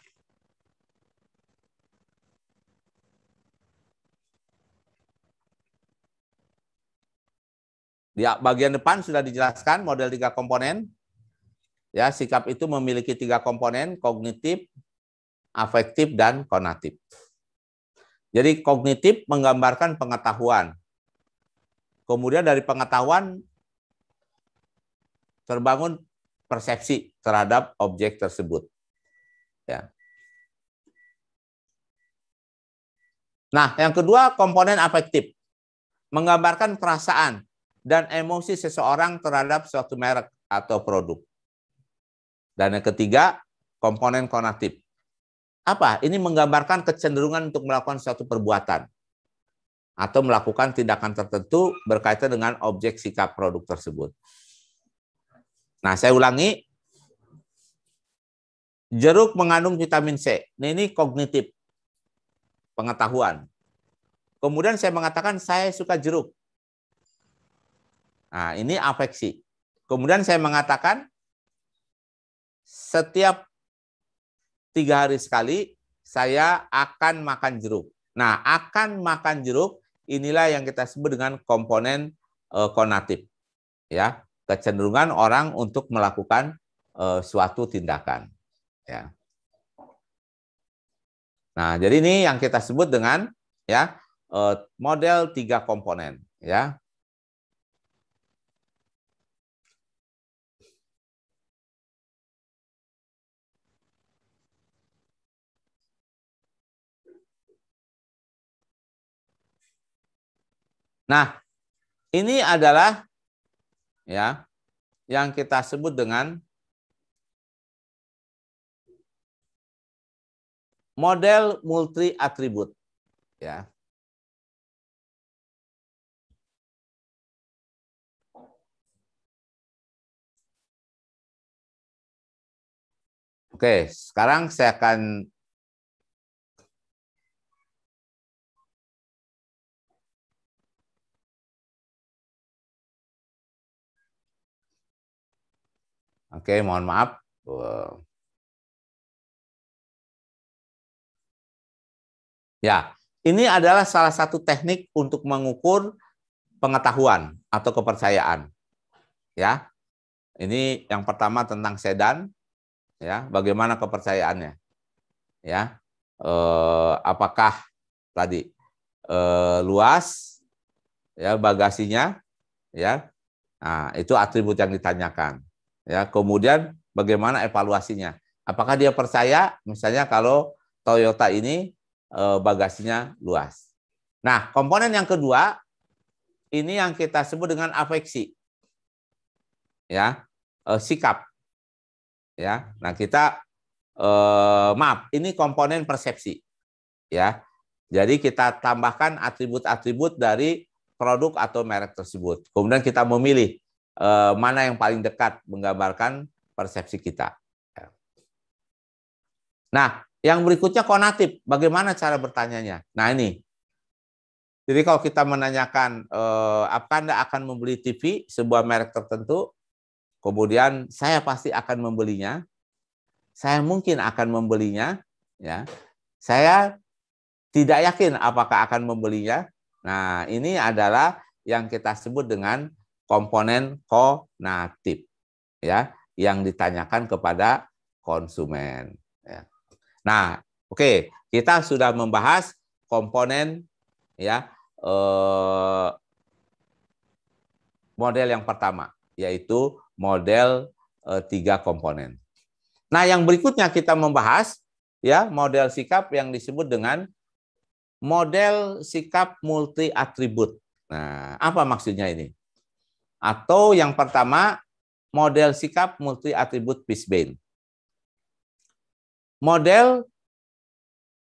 Di bagian depan sudah dijelaskan model tiga komponen, Ya, sikap itu memiliki tiga komponen, kognitif, afektif, dan konatif. Jadi kognitif menggambarkan pengetahuan. Kemudian dari pengetahuan terbangun persepsi terhadap objek tersebut. Ya. Nah, yang kedua komponen afektif menggambarkan perasaan dan emosi seseorang terhadap suatu merek atau produk. Dan yang ketiga, komponen konatif. Apa? Ini menggambarkan kecenderungan untuk melakukan suatu perbuatan atau melakukan tindakan tertentu berkaitan dengan objek sikap produk tersebut. Nah, saya ulangi. Jeruk mengandung vitamin C. Ini nah, ini kognitif. Pengetahuan. Kemudian saya mengatakan saya suka jeruk. Nah, ini afeksi. Kemudian saya mengatakan setiap tiga hari sekali saya akan makan jeruk. Nah, akan makan jeruk inilah yang kita sebut dengan komponen e, konatif. Ya, kecenderungan orang untuk melakukan e, suatu tindakan. Ya. Nah, jadi ini yang kita sebut dengan ya eh, model tiga komponen. Ya, Nah, ini adalah ya yang kita sebut dengan model multi atribut ya. Oke, sekarang saya akan Oke, mohon maaf. Ya, ini adalah salah satu teknik untuk mengukur pengetahuan atau kepercayaan. Ya. Ini yang pertama tentang sedan, ya, bagaimana kepercayaannya. Ya. Eh, apakah tadi eh, luas ya bagasinya ya. Nah, itu atribut yang ditanyakan. Ya, kemudian bagaimana evaluasinya? Apakah dia percaya misalnya kalau Toyota ini eh, bagasinya luas. Nah, komponen yang kedua ini yang kita sebut dengan afeksi. Ya, eh, sikap. Ya. Nah, kita eh, maaf, ini komponen persepsi. Ya. Jadi kita tambahkan atribut-atribut dari produk atau merek tersebut. Kemudian kita memilih Eh, mana yang paling dekat menggambarkan persepsi kita. Ya. Nah, yang berikutnya konatif, bagaimana cara bertanyanya? Nah ini, jadi kalau kita menanyakan eh, apa Anda akan membeli TV sebuah merek tertentu, kemudian saya pasti akan membelinya, saya mungkin akan membelinya, ya, saya tidak yakin apakah akan membelinya. Nah, ini adalah yang kita sebut dengan komponen konatif ya yang ditanyakan kepada konsumen. Ya. Nah, oke okay. kita sudah membahas komponen ya eh, model yang pertama yaitu model eh, tiga komponen. Nah, yang berikutnya kita membahas ya model sikap yang disebut dengan model sikap multi atribut. Nah, apa maksudnya ini? Atau yang pertama, model sikap multi atribut Brisbane. Model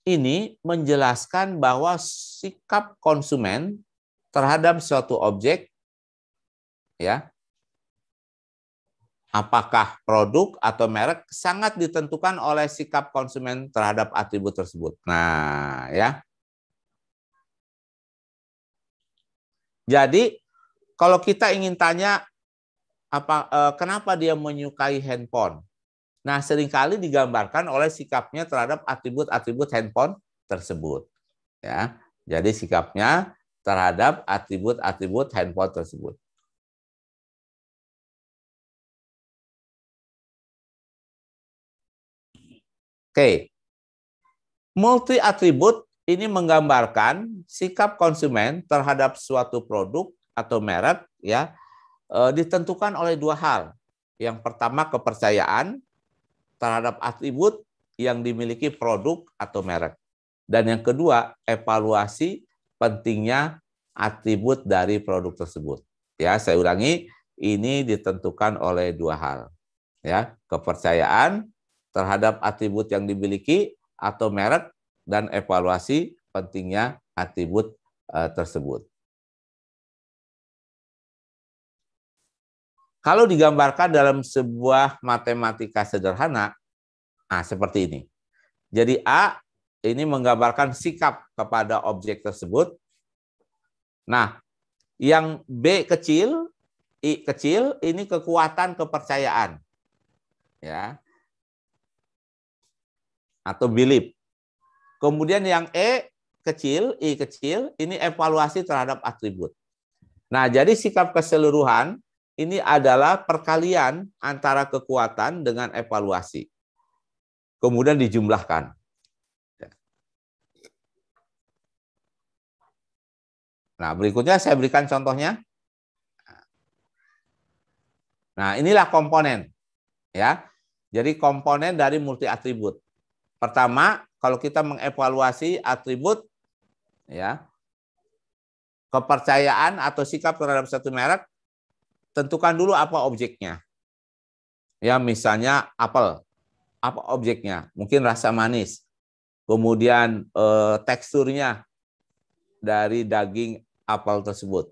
ini menjelaskan bahwa sikap konsumen terhadap suatu objek ya apakah produk atau merek sangat ditentukan oleh sikap konsumen terhadap atribut tersebut. Nah, ya. Jadi kalau kita ingin tanya apa eh, kenapa dia menyukai handphone? Nah, seringkali digambarkan oleh sikapnya terhadap atribut-atribut handphone tersebut. Ya. Jadi sikapnya terhadap atribut-atribut handphone tersebut. Oke. Multi atribut ini menggambarkan sikap konsumen terhadap suatu produk atau merek ya eh, ditentukan oleh dua hal. Yang pertama kepercayaan terhadap atribut yang dimiliki produk atau merek. Dan yang kedua, evaluasi pentingnya atribut dari produk tersebut. Ya, saya ulangi, ini ditentukan oleh dua hal. Ya, kepercayaan terhadap atribut yang dimiliki atau merek dan evaluasi pentingnya atribut e, tersebut. Kalau digambarkan dalam sebuah matematika sederhana, nah seperti ini. Jadi A ini menggambarkan sikap kepada objek tersebut. Nah, yang B kecil, I kecil, ini kekuatan kepercayaan. Ya. Atau belief. Kemudian yang E kecil, I kecil, ini evaluasi terhadap atribut. Nah, jadi sikap keseluruhan ini adalah perkalian antara kekuatan dengan evaluasi. Kemudian dijumlahkan. Nah, berikutnya saya berikan contohnya. Nah, inilah komponen ya. Jadi komponen dari multi atribut. Pertama, kalau kita mengevaluasi atribut ya kepercayaan atau sikap terhadap satu merek tentukan dulu apa objeknya. Ya, misalnya apel. Apa objeknya? Mungkin rasa manis. Kemudian eh, teksturnya dari daging apel tersebut.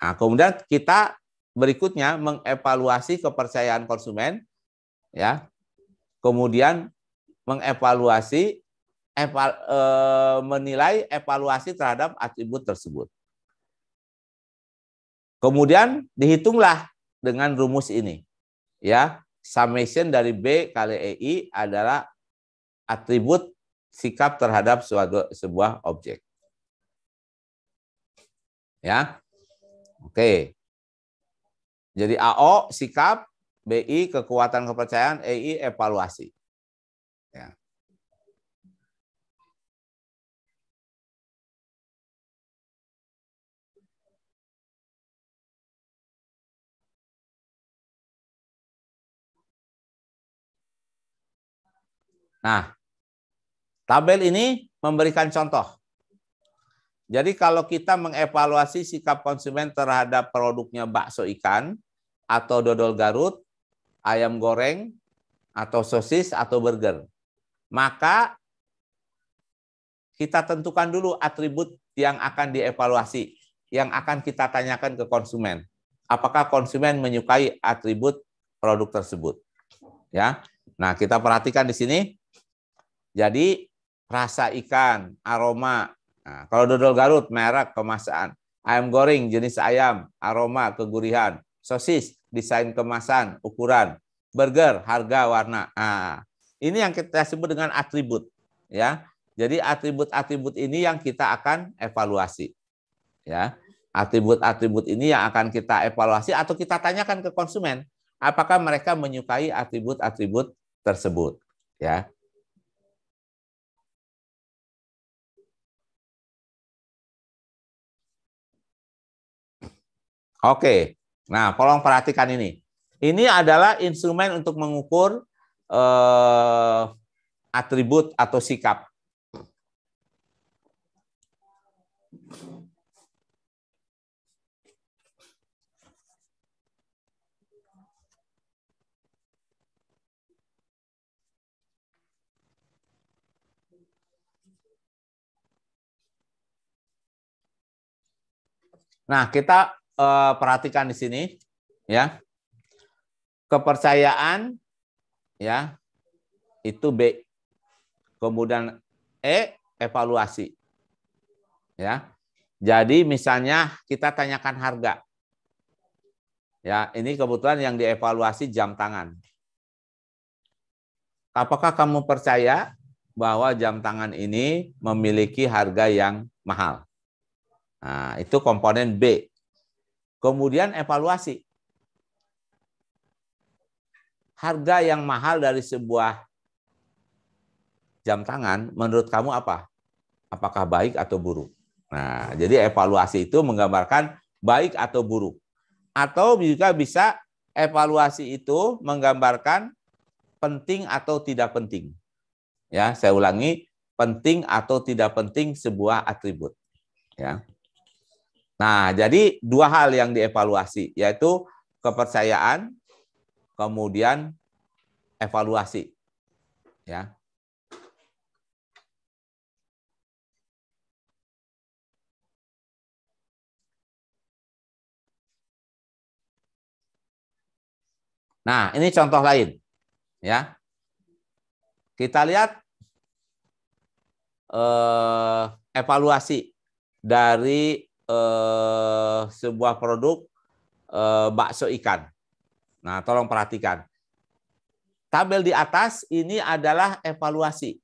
Nah, kemudian kita berikutnya mengevaluasi kepercayaan konsumen ya. Kemudian mengevaluasi eval, eh, menilai evaluasi terhadap atribut tersebut. Kemudian dihitunglah dengan rumus ini. Ya, summation dari B kali EI adalah atribut sikap terhadap suatu, sebuah objek. Ya. Oke. Jadi AO sikap, BI kekuatan kepercayaan, EI evaluasi. Nah, tabel ini memberikan contoh. Jadi kalau kita mengevaluasi sikap konsumen terhadap produknya bakso ikan atau dodol Garut, ayam goreng atau sosis atau burger, maka kita tentukan dulu atribut yang akan dievaluasi, yang akan kita tanyakan ke konsumen. Apakah konsumen menyukai atribut produk tersebut? Ya. Nah, kita perhatikan di sini jadi rasa ikan, aroma. Nah, kalau dodol Garut merek kemasan, ayam goreng jenis ayam, aroma kegurihan, sosis desain kemasan, ukuran, burger harga, warna. Nah, ini yang kita sebut dengan atribut, ya. Jadi atribut-atribut ini yang kita akan evaluasi, ya. Atribut-atribut ini yang akan kita evaluasi atau kita tanyakan ke konsumen apakah mereka menyukai atribut-atribut tersebut, ya. Oke. Nah, tolong perhatikan ini. Ini adalah instrumen untuk mengukur eh, atribut atau sikap. Nah, kita uh, perhatikan di sini ya. Kepercayaan ya itu B. Kemudian E evaluasi. Ya. Jadi misalnya kita tanyakan harga. Ya, ini kebetulan yang dievaluasi jam tangan. Apakah kamu percaya bahwa jam tangan ini memiliki harga yang mahal? Nah, itu komponen B. Kemudian evaluasi. Harga yang mahal dari sebuah jam tangan menurut kamu apa? Apakah baik atau buruk? Nah, jadi evaluasi itu menggambarkan baik atau buruk. Atau juga bisa evaluasi itu menggambarkan penting atau tidak penting. Ya, saya ulangi, penting atau tidak penting sebuah atribut. Ya. Nah, jadi dua hal yang dievaluasi, yaitu kepercayaan, kemudian evaluasi. Ya, Nah, ini contoh lain. Ya. Kita lihat eh, evaluasi dari eh, sebuah produk eh, bakso ikan. Nah, tolong perhatikan. Tabel di atas ini adalah evaluasi.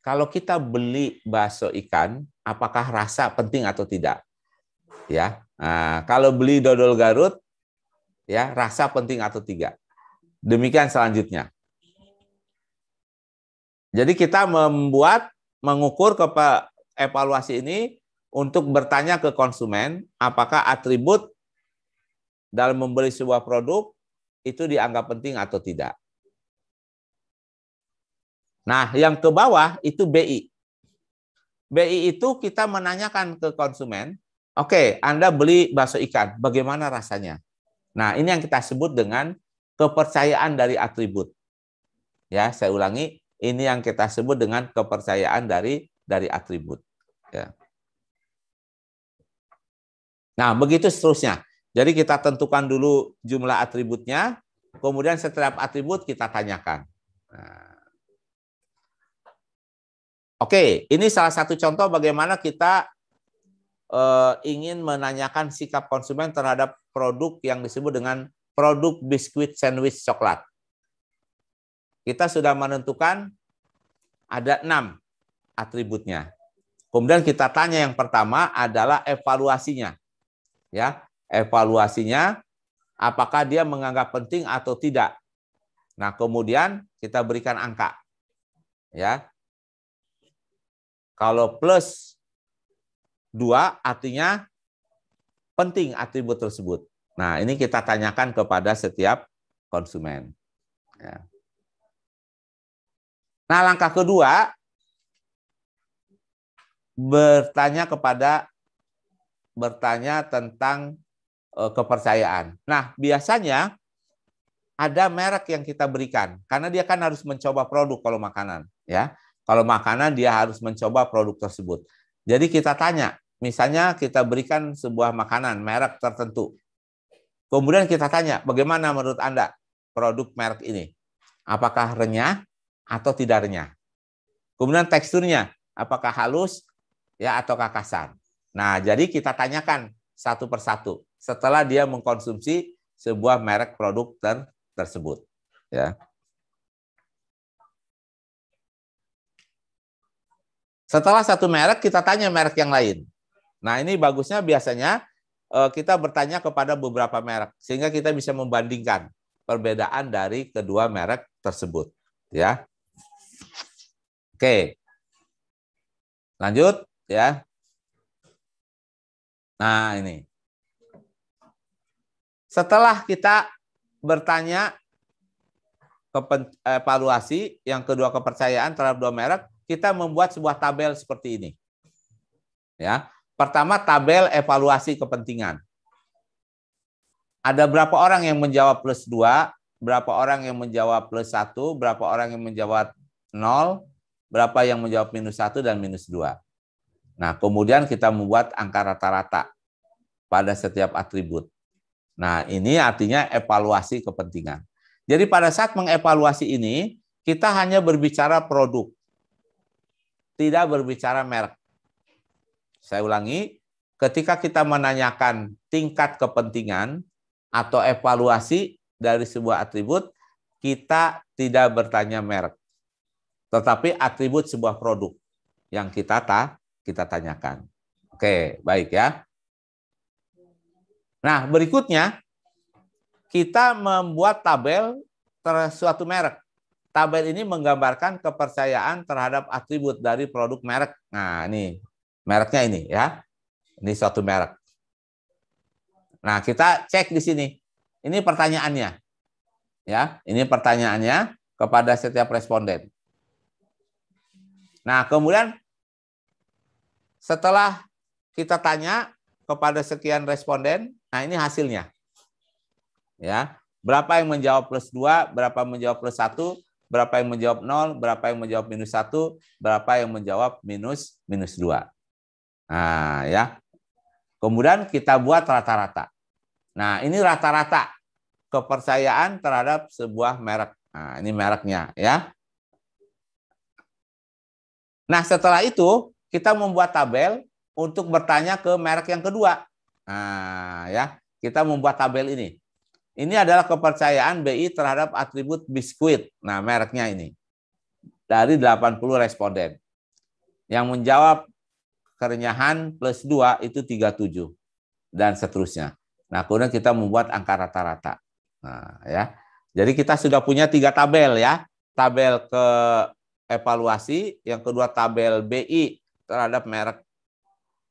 Kalau kita beli bakso ikan, apakah rasa penting atau tidak? Ya, nah, kalau beli dodol Garut, ya rasa penting atau tidak. Demikian selanjutnya. Jadi kita membuat mengukur evaluasi ini untuk bertanya ke konsumen apakah atribut dalam membeli sebuah produk itu dianggap penting atau tidak. Nah, yang ke bawah itu BI. BI itu kita menanyakan ke konsumen, oke, okay, Anda beli bakso ikan, bagaimana rasanya? Nah, ini yang kita sebut dengan kepercayaan dari atribut. Ya, saya ulangi, ini yang kita sebut dengan kepercayaan dari dari atribut. Nah, begitu seterusnya. Jadi kita tentukan dulu jumlah atributnya, kemudian setiap atribut kita tanyakan. Nah. Oke, ini salah satu contoh bagaimana kita eh, ingin menanyakan sikap konsumen terhadap produk yang disebut dengan produk biskuit sandwich coklat. Kita sudah menentukan ada enam atributnya. Kemudian kita tanya yang pertama adalah evaluasinya ya evaluasinya apakah dia menganggap penting atau tidak. Nah, kemudian kita berikan angka. Ya. Kalau plus dua artinya penting atribut tersebut. Nah, ini kita tanyakan kepada setiap konsumen. Ya. Nah, langkah kedua bertanya kepada bertanya tentang eh, kepercayaan. Nah, biasanya ada merek yang kita berikan karena dia kan harus mencoba produk kalau makanan, ya. Kalau makanan dia harus mencoba produk tersebut. Jadi kita tanya, misalnya kita berikan sebuah makanan merek tertentu. Kemudian kita tanya, bagaimana menurut Anda produk merek ini? Apakah renyah atau tidak renyah? Kemudian teksturnya, apakah halus ya ataukah kasar? Nah, jadi kita tanyakan satu persatu setelah dia mengkonsumsi sebuah merek produk ter tersebut. Ya. Setelah satu merek, kita tanya merek yang lain. Nah, ini bagusnya biasanya eh, kita bertanya kepada beberapa merek sehingga kita bisa membandingkan perbedaan dari kedua merek tersebut ya oke lanjut ya Nah, ini. Setelah kita bertanya evaluasi, yang kedua kepercayaan terhadap dua merek, kita membuat sebuah tabel seperti ini. Ya. Pertama tabel evaluasi kepentingan. Ada berapa orang yang menjawab plus 2, berapa orang yang menjawab plus 1, berapa orang yang menjawab 0, berapa yang menjawab minus 1 dan minus 2. Nah, kemudian kita membuat angka rata-rata pada setiap atribut. Nah, ini artinya evaluasi kepentingan. Jadi pada saat mengevaluasi ini, kita hanya berbicara produk. Tidak berbicara merek. Saya ulangi, ketika kita menanyakan tingkat kepentingan atau evaluasi dari sebuah atribut, kita tidak bertanya merek, tetapi atribut sebuah produk yang kita tahu kita tanyakan. Oke, baik ya. Nah, berikutnya kita membuat tabel suatu merek. Tabel ini menggambarkan kepercayaan terhadap atribut dari produk merek. Nah, ini mereknya ini ya. Ini suatu merek. Nah, kita cek di sini. Ini pertanyaannya. Ya, ini pertanyaannya kepada setiap responden. Nah, kemudian setelah kita tanya kepada sekian responden, nah ini hasilnya. Ya, berapa yang menjawab plus dua, berapa yang menjawab plus satu, berapa yang menjawab nol, berapa yang menjawab minus satu, berapa yang menjawab minus minus 2. Nah, ya. Kemudian kita buat rata-rata. Nah, ini rata-rata kepercayaan terhadap sebuah merek. Nah, ini mereknya ya. Nah, setelah itu kita membuat tabel untuk bertanya ke merek yang kedua. Nah, ya, kita membuat tabel ini. Ini adalah kepercayaan BI terhadap atribut biskuit. Nah, mereknya ini. Dari 80 responden. Yang menjawab kerenyahan plus 2 itu 37 dan seterusnya. Nah, kemudian kita membuat angka rata-rata. Nah, ya. Jadi kita sudah punya tiga tabel ya. Tabel ke evaluasi, yang kedua tabel BI terhadap merek.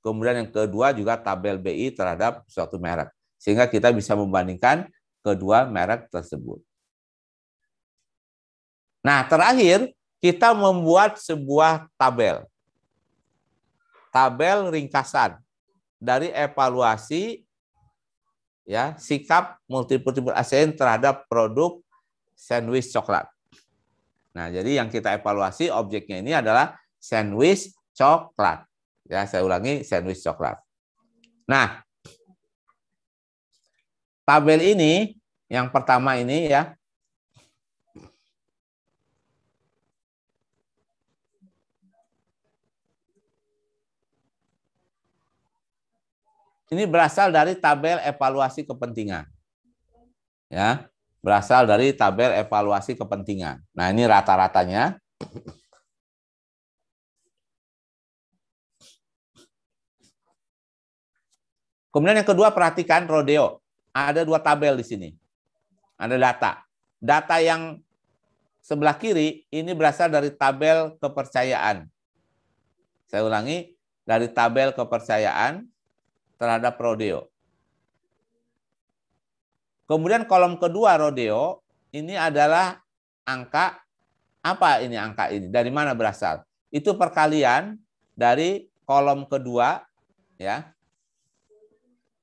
Kemudian yang kedua juga tabel BI terhadap suatu merek. Sehingga kita bisa membandingkan kedua merek tersebut. Nah, terakhir kita membuat sebuah tabel. Tabel ringkasan dari evaluasi ya sikap multiple ASEAN terhadap produk sandwich coklat. Nah, jadi yang kita evaluasi objeknya ini adalah sandwich coklat. Ya, saya ulangi sandwich coklat. Nah, tabel ini yang pertama ini ya. Ini berasal dari tabel evaluasi kepentingan. Ya, berasal dari tabel evaluasi kepentingan. Nah, ini rata-ratanya. Kemudian yang kedua perhatikan rodeo. Ada dua tabel di sini. Ada data. Data yang sebelah kiri ini berasal dari tabel kepercayaan. Saya ulangi, dari tabel kepercayaan terhadap rodeo. Kemudian kolom kedua rodeo ini adalah angka apa ini angka ini dari mana berasal? Itu perkalian dari kolom kedua ya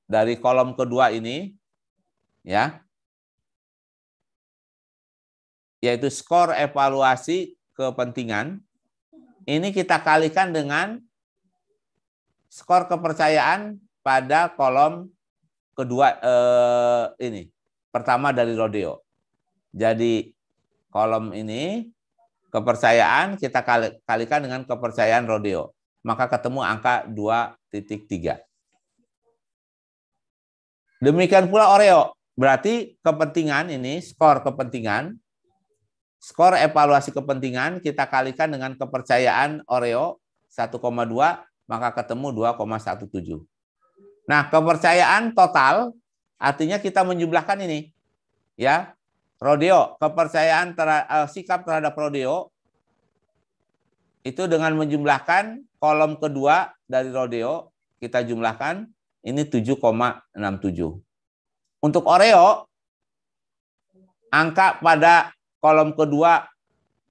dari kolom kedua ini ya yaitu skor evaluasi kepentingan ini kita kalikan dengan skor kepercayaan pada kolom kedua eh, ini pertama dari rodeo jadi kolom ini kepercayaan kita kalikan dengan kepercayaan rodeo maka ketemu angka 2.3 Demikian pula Oreo. Berarti kepentingan ini, skor kepentingan, skor evaluasi kepentingan kita kalikan dengan kepercayaan Oreo 1,2, maka ketemu 2,17. Nah, kepercayaan total artinya kita menjumlahkan ini. Ya, rodeo, kepercayaan terhadap, eh, sikap terhadap rodeo itu dengan menjumlahkan kolom kedua dari rodeo kita jumlahkan ini 7,67. Untuk Oreo, angka pada kolom kedua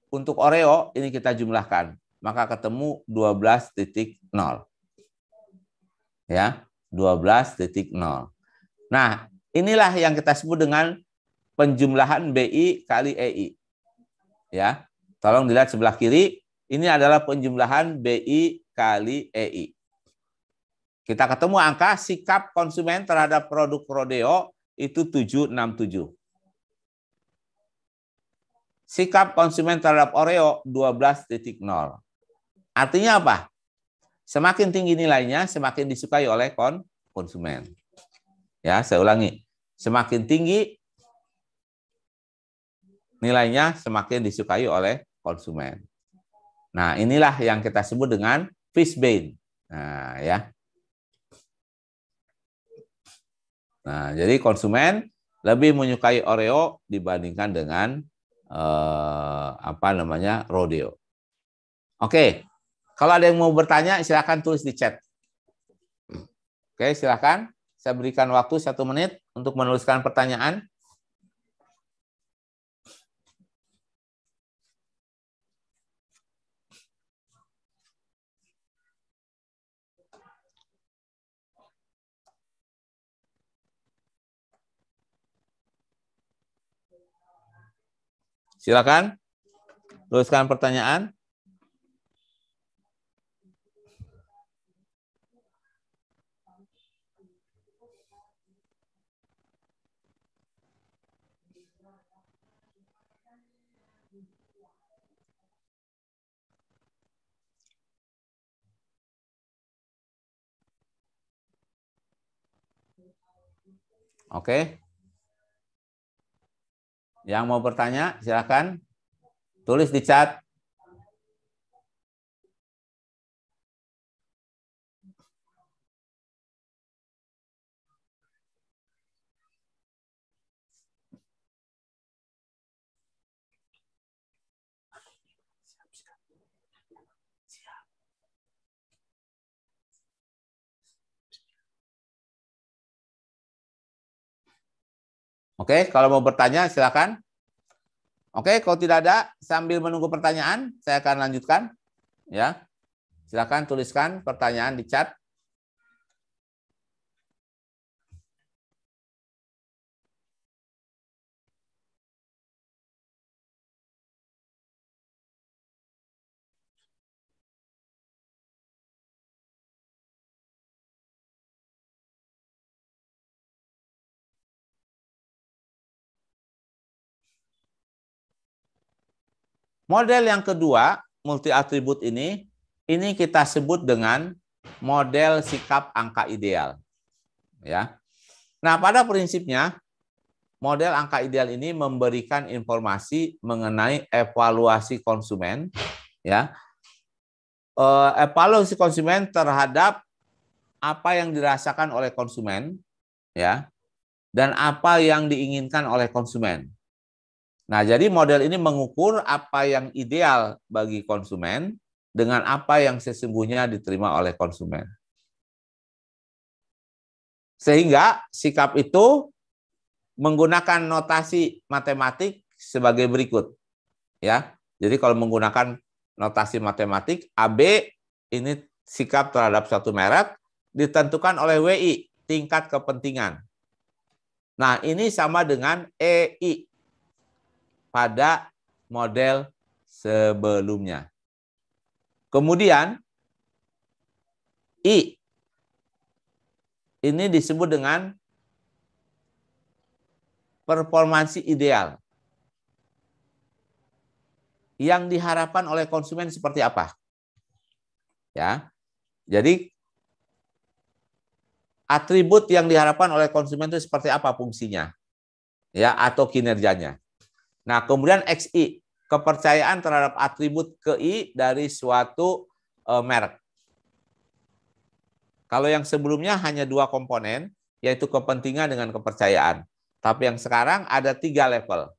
untuk Oreo ini kita jumlahkan. Maka ketemu 12.0. Ya, 12.0. Nah, inilah yang kita sebut dengan penjumlahan BI kali EI. Ya, tolong dilihat sebelah kiri. Ini adalah penjumlahan BI kali EI. Kita ketemu angka sikap konsumen terhadap produk Rodeo itu 767. Sikap konsumen terhadap Oreo 12.0. Artinya apa? Semakin tinggi nilainya, semakin disukai oleh konsumen. Ya, saya ulangi. Semakin tinggi nilainya, semakin disukai oleh konsumen. Nah, inilah yang kita sebut dengan fish bane. Nah, ya. Nah, jadi konsumen lebih menyukai Oreo dibandingkan dengan eh, apa namanya Rodeo. Oke, kalau ada yang mau bertanya silahkan tulis di chat. Oke, silahkan. Saya berikan waktu satu menit untuk menuliskan pertanyaan. Silakan tuliskan pertanyaan. Oke. Okay. Yang mau bertanya silakan tulis di chat. Oke, kalau mau bertanya silakan. Oke, kalau tidak ada sambil menunggu pertanyaan, saya akan lanjutkan ya. Silakan tuliskan pertanyaan di chat. Model yang kedua, multi atribut ini, ini kita sebut dengan model sikap angka ideal. Ya. Nah, pada prinsipnya model angka ideal ini memberikan informasi mengenai evaluasi konsumen, ya. Eh, evaluasi konsumen terhadap apa yang dirasakan oleh konsumen, ya. Dan apa yang diinginkan oleh konsumen. Nah, jadi model ini mengukur apa yang ideal bagi konsumen dengan apa yang sesungguhnya diterima oleh konsumen. Sehingga sikap itu menggunakan notasi matematik sebagai berikut. Ya. Jadi kalau menggunakan notasi matematik AB ini sikap terhadap satu merek ditentukan oleh WI, tingkat kepentingan. Nah, ini sama dengan EI, pada model sebelumnya. Kemudian I ini disebut dengan performansi ideal. Yang diharapkan oleh konsumen seperti apa? Ya. Jadi atribut yang diharapkan oleh konsumen itu seperti apa fungsinya? Ya, atau kinerjanya. Nah, kemudian XI, kepercayaan terhadap atribut ke I dari suatu uh, merek. Kalau yang sebelumnya hanya dua komponen, yaitu kepentingan dengan kepercayaan. Tapi yang sekarang ada tiga level.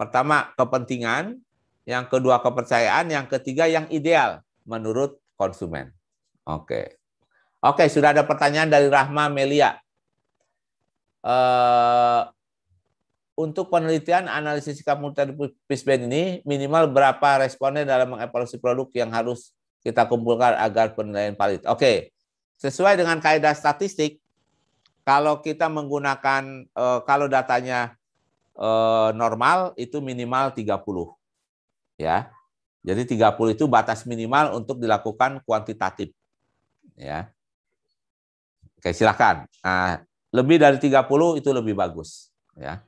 Pertama, kepentingan. Yang kedua, kepercayaan. Yang ketiga, yang ideal menurut konsumen. Oke. Oke, sudah ada pertanyaan dari Rahma Melia. Uh, untuk penelitian analisis sikap band ini minimal berapa responden dalam mengevaluasi produk yang harus kita kumpulkan agar penilaian valid. Oke. Sesuai dengan kaidah statistik, kalau kita menggunakan eh, kalau datanya eh, normal itu minimal 30. Ya. Jadi 30 itu batas minimal untuk dilakukan kuantitatif. Ya. Oke, silakan. Nah, lebih dari 30 itu lebih bagus, ya.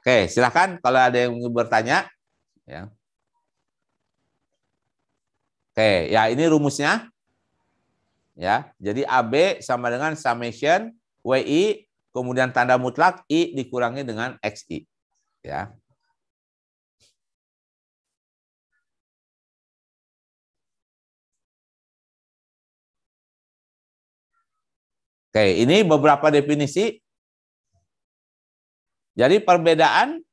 Oke, silahkan kalau ada yang ingin bertanya. Ya. Oke, ya ini rumusnya. Ya, jadi AB sama dengan summation WI kemudian tanda mutlak I dikurangi dengan XI. Ya. Oke, ini beberapa definisi jadi perbedaan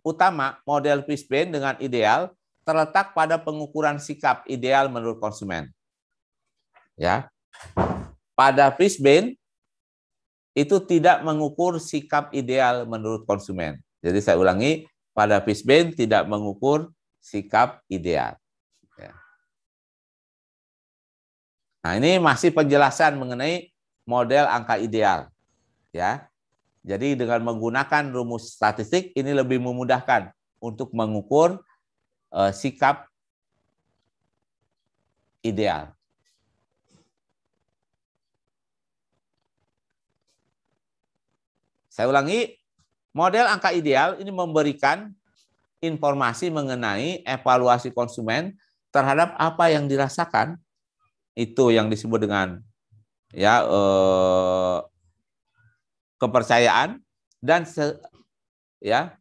utama model Brisbane dengan ideal terletak pada pengukuran sikap ideal menurut konsumen. Ya. Pada Brisbane itu tidak mengukur sikap ideal menurut konsumen. Jadi saya ulangi, pada Brisbane tidak mengukur sikap ideal. Ya. Nah, ini masih penjelasan mengenai model angka ideal. Ya. Jadi dengan menggunakan rumus statistik ini lebih memudahkan untuk mengukur uh, sikap ideal. Saya ulangi, model angka ideal ini memberikan informasi mengenai evaluasi konsumen terhadap apa yang dirasakan. Itu yang disebut dengan ya eh, kepercayaan dan se, ya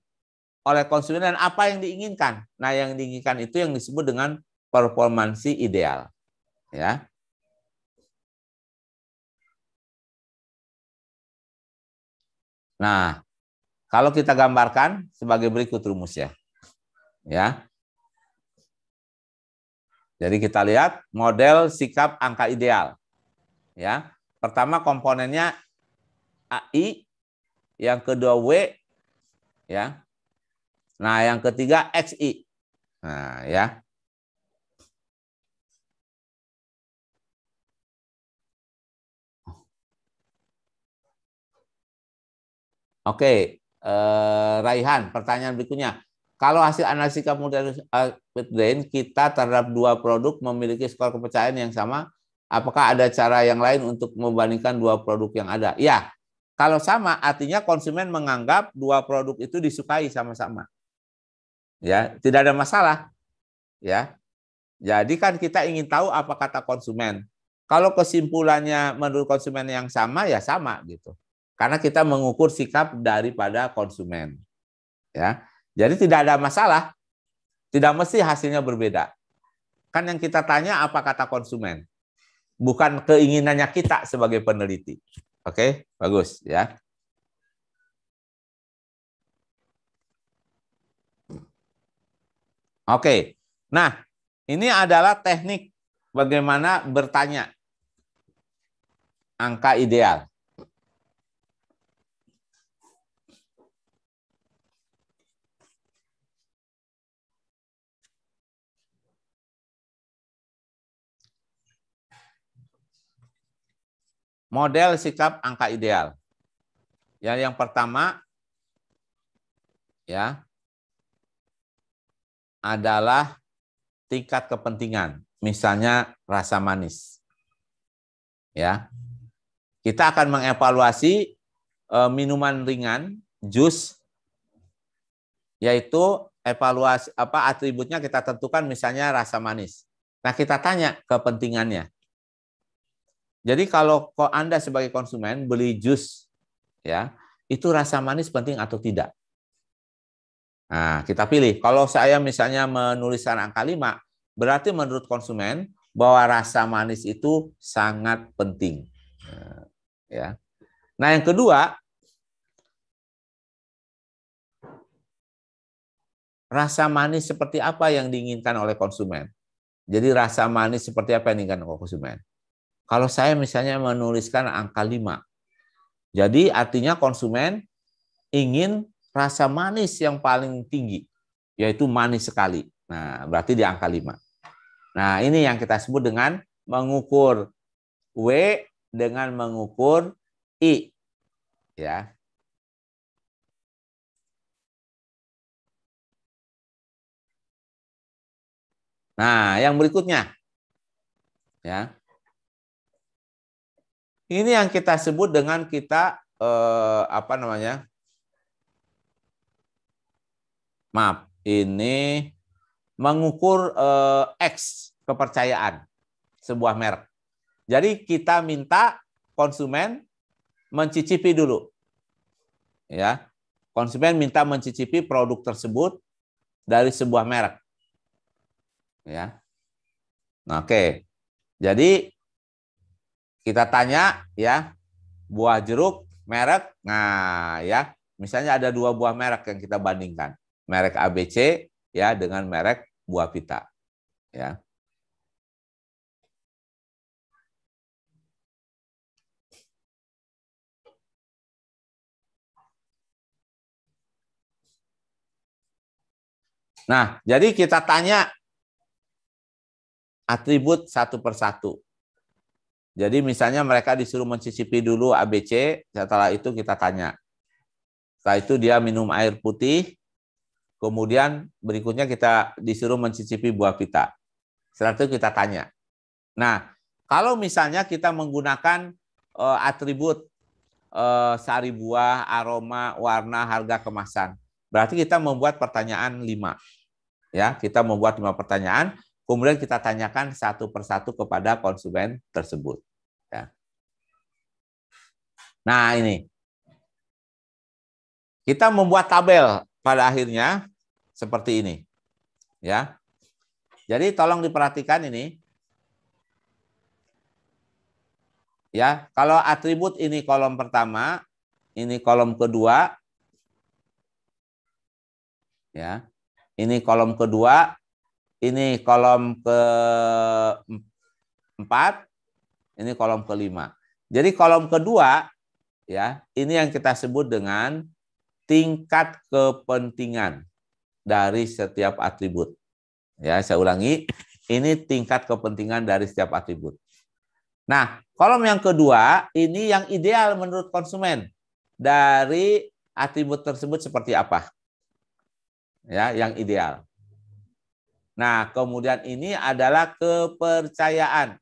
oleh konsumen dan apa yang diinginkan. Nah, yang diinginkan itu yang disebut dengan performansi ideal. Ya. Nah, kalau kita gambarkan sebagai berikut rumusnya. Ya. Jadi kita lihat model sikap angka ideal. Ya. Pertama komponennya AI, yang kedua W, ya. Nah, yang ketiga XI. Nah, ya. Oke, eh, Raihan, pertanyaan berikutnya. Kalau hasil analisis kemudian kita terhadap dua produk memiliki skor kepercayaan yang sama, apakah ada cara yang lain untuk membandingkan dua produk yang ada? Ya, kalau sama artinya konsumen menganggap dua produk itu disukai sama-sama. Ya, tidak ada masalah. Ya. Jadi kan kita ingin tahu apa kata konsumen. Kalau kesimpulannya menurut konsumen yang sama ya sama gitu. Karena kita mengukur sikap daripada konsumen. Ya. Jadi tidak ada masalah. Tidak mesti hasilnya berbeda. Kan yang kita tanya apa kata konsumen. Bukan keinginannya kita sebagai peneliti. Oke, bagus ya. Oke. Nah, ini adalah teknik bagaimana bertanya angka ideal. Model sikap angka ideal. Ya, yang pertama ya adalah tingkat kepentingan, misalnya rasa manis. Ya. Kita akan mengevaluasi e, minuman ringan, jus yaitu evaluasi apa atributnya kita tentukan misalnya rasa manis. Nah, kita tanya kepentingannya. Jadi kalau Anda sebagai konsumen beli jus ya, itu rasa manis penting atau tidak? Nah, kita pilih. Kalau saya misalnya menuliskan angka 5, berarti menurut konsumen bahwa rasa manis itu sangat penting. Nah, ya. Nah, yang kedua, rasa manis seperti apa yang diinginkan oleh konsumen? Jadi rasa manis seperti apa yang diinginkan oleh konsumen? Kalau saya misalnya menuliskan angka 5. Jadi artinya konsumen ingin rasa manis yang paling tinggi, yaitu manis sekali. Nah, berarti di angka 5. Nah, ini yang kita sebut dengan mengukur W dengan mengukur I. Ya. Nah, yang berikutnya. Ya. Ini yang kita sebut dengan kita eh, apa namanya? Maaf, ini mengukur eh, X kepercayaan sebuah merek. Jadi kita minta konsumen mencicipi dulu. Ya. Konsumen minta mencicipi produk tersebut dari sebuah merek. Ya. oke. Jadi kita tanya ya buah jeruk merek nah ya misalnya ada dua buah merek yang kita bandingkan merek ABC ya dengan merek buah pita ya Nah, jadi kita tanya atribut satu persatu. Jadi misalnya mereka disuruh mencicipi dulu ABC, setelah itu kita tanya. Setelah itu dia minum air putih, kemudian berikutnya kita disuruh mencicipi buah pita. Setelah itu kita tanya. Nah, kalau misalnya kita menggunakan e, atribut e, sari buah, aroma, warna, harga kemasan, berarti kita membuat pertanyaan lima. Ya, kita membuat lima pertanyaan Kemudian kita tanyakan satu persatu kepada konsumen tersebut. Ya. Nah ini, kita membuat tabel pada akhirnya seperti ini. ya. Jadi tolong diperhatikan ini. Ya, kalau atribut ini kolom pertama, ini kolom kedua, ya, ini kolom kedua, ini kolom ke empat, ini kolom kelima. Jadi kolom kedua ya, ini yang kita sebut dengan tingkat kepentingan dari setiap atribut. Ya, saya ulangi, ini tingkat kepentingan dari setiap atribut. Nah, kolom yang kedua ini yang ideal menurut konsumen dari atribut tersebut seperti apa? Ya, yang ideal. Nah, kemudian ini adalah kepercayaan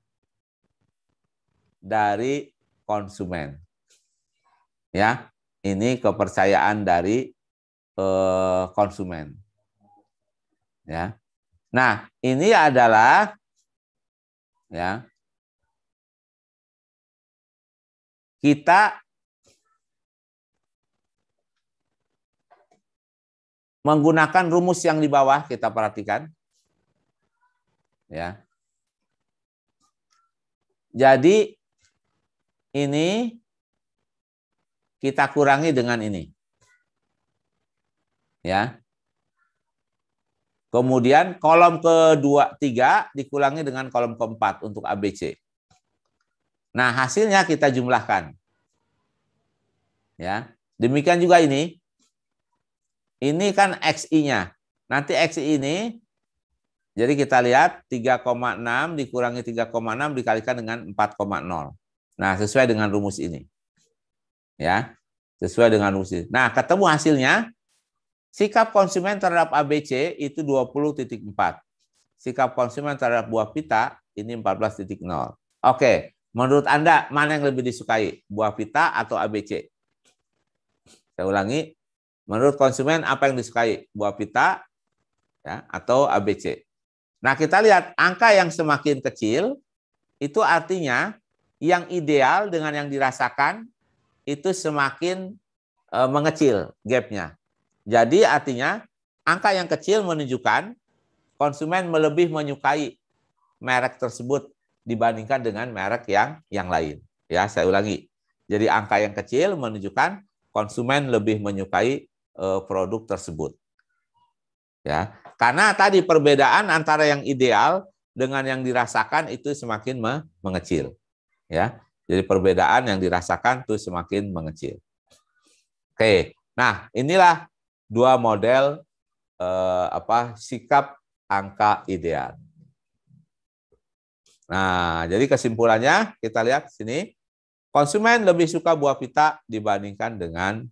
dari konsumen. Ya, ini kepercayaan dari eh, konsumen. Ya. Nah, ini adalah ya kita menggunakan rumus yang di bawah kita perhatikan ya. Jadi ini kita kurangi dengan ini. Ya. Kemudian kolom kedua tiga dikurangi dengan kolom keempat untuk ABC. Nah, hasilnya kita jumlahkan. Ya. Demikian juga ini. Ini kan XI-nya. Nanti XI ini jadi kita lihat 3,6 dikurangi 3,6 dikalikan dengan 4,0. Nah, sesuai dengan rumus ini. Ya, sesuai dengan rumus ini. Nah, ketemu hasilnya, sikap konsumen terhadap ABC itu 20.4. Sikap konsumen terhadap buah pita ini 14.0. Oke, menurut Anda mana yang lebih disukai? Buah pita atau ABC? Saya ulangi, menurut konsumen apa yang disukai? Buah pita ya, atau ABC? Nah, kita lihat angka yang semakin kecil itu artinya yang ideal dengan yang dirasakan itu semakin e, mengecil gapnya. Jadi artinya angka yang kecil menunjukkan konsumen lebih menyukai merek tersebut dibandingkan dengan merek yang yang lain. Ya, saya ulangi. Jadi angka yang kecil menunjukkan konsumen lebih menyukai e, produk tersebut. Ya. Karena tadi perbedaan antara yang ideal dengan yang dirasakan itu semakin mengecil. Ya. Jadi perbedaan yang dirasakan itu semakin mengecil. Oke. Nah, inilah dua model eh, apa sikap angka ideal. Nah, jadi kesimpulannya kita lihat sini konsumen lebih suka buah pita dibandingkan dengan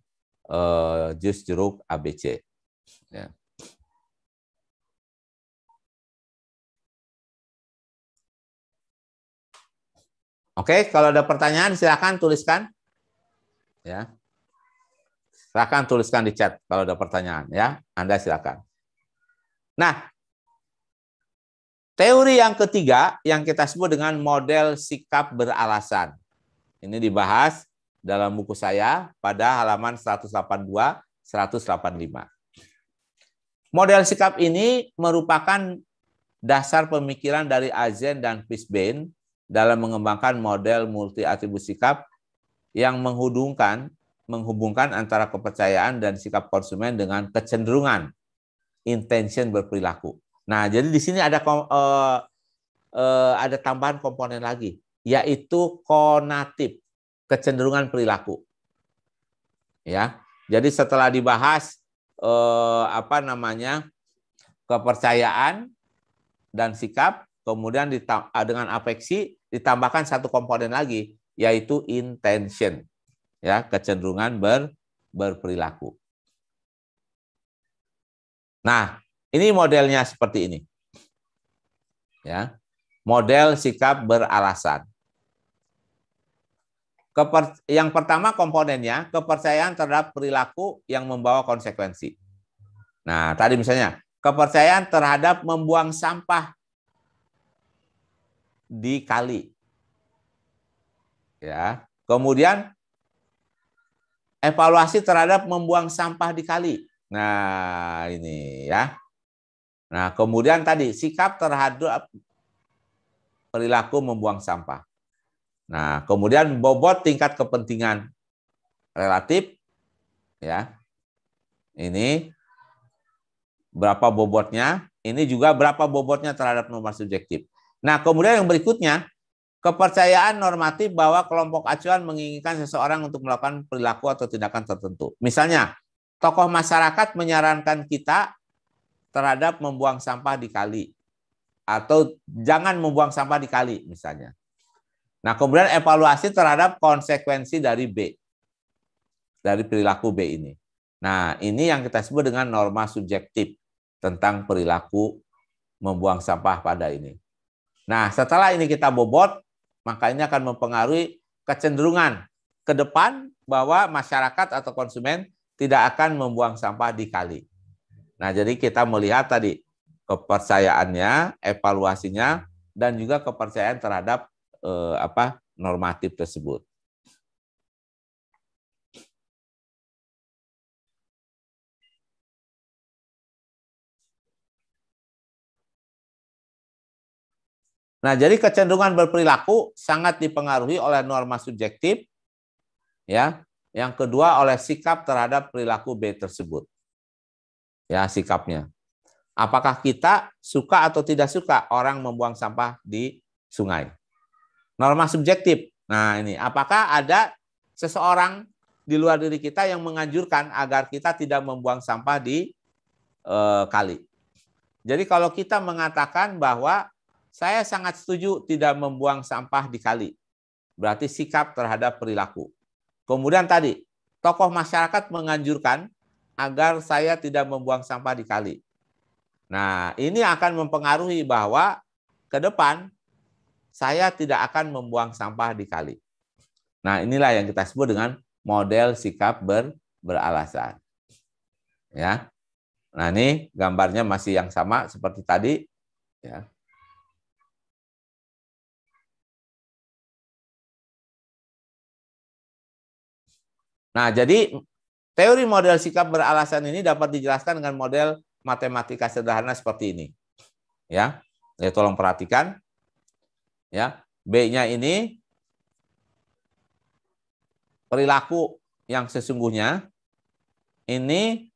eh, jus jeruk ABC. Oke, kalau ada pertanyaan silahkan tuliskan. Ya. Silahkan tuliskan di chat kalau ada pertanyaan ya. Anda silakan. Nah, teori yang ketiga yang kita sebut dengan model sikap beralasan. Ini dibahas dalam buku saya pada halaman 182 185. Model sikap ini merupakan dasar pemikiran dari Azen dan Brisbane dalam mengembangkan model multi atribut sikap yang menghubungkan menghubungkan antara kepercayaan dan sikap konsumen dengan kecenderungan intention berperilaku. Nah, jadi di sini ada eh, eh, ada tambahan komponen lagi, yaitu konatif, kecenderungan perilaku. Ya. Jadi setelah dibahas eh, apa namanya? kepercayaan dan sikap kemudian ah, dengan afeksi ditambahkan satu komponen lagi yaitu intention ya kecenderungan ber berperilaku. Nah, ini modelnya seperti ini. Ya. Model sikap beralasan. yang pertama komponennya kepercayaan terhadap perilaku yang membawa konsekuensi. Nah, tadi misalnya kepercayaan terhadap membuang sampah di kali, Ya. Kemudian evaluasi terhadap membuang sampah di kali. Nah, ini ya. Nah, kemudian tadi sikap terhadap perilaku membuang sampah. Nah, kemudian bobot tingkat kepentingan relatif ya. Ini berapa bobotnya? Ini juga berapa bobotnya terhadap nomor subjektif. Nah, kemudian yang berikutnya, kepercayaan normatif bahwa kelompok acuan menginginkan seseorang untuk melakukan perilaku atau tindakan tertentu. Misalnya, tokoh masyarakat menyarankan kita terhadap membuang sampah di kali atau jangan membuang sampah di kali misalnya. Nah, kemudian evaluasi terhadap konsekuensi dari B dari perilaku B ini. Nah, ini yang kita sebut dengan norma subjektif tentang perilaku membuang sampah pada ini. Nah, setelah ini kita bobot, maka ini akan mempengaruhi kecenderungan ke depan bahwa masyarakat atau konsumen tidak akan membuang sampah di kali. Nah, jadi kita melihat tadi kepercayaannya, evaluasinya, dan juga kepercayaan terhadap eh, apa normatif tersebut. Nah, jadi kecenderungan berperilaku sangat dipengaruhi oleh norma subjektif ya. Yang kedua oleh sikap terhadap perilaku B tersebut. Ya, sikapnya. Apakah kita suka atau tidak suka orang membuang sampah di sungai? Norma subjektif. Nah, ini apakah ada seseorang di luar diri kita yang menganjurkan agar kita tidak membuang sampah di e, kali. Jadi kalau kita mengatakan bahwa saya sangat setuju tidak membuang sampah di kali. Berarti sikap terhadap perilaku. Kemudian tadi, tokoh masyarakat menganjurkan agar saya tidak membuang sampah di kali. Nah, ini akan mempengaruhi bahwa ke depan saya tidak akan membuang sampah di kali. Nah, inilah yang kita sebut dengan model sikap ber, beralasan. Ya. Nah, ini gambarnya masih yang sama seperti tadi, ya. Nah, jadi teori model sikap beralasan ini dapat dijelaskan dengan model matematika sederhana seperti ini. Ya. Ya tolong perhatikan. Ya, B-nya ini perilaku yang sesungguhnya ini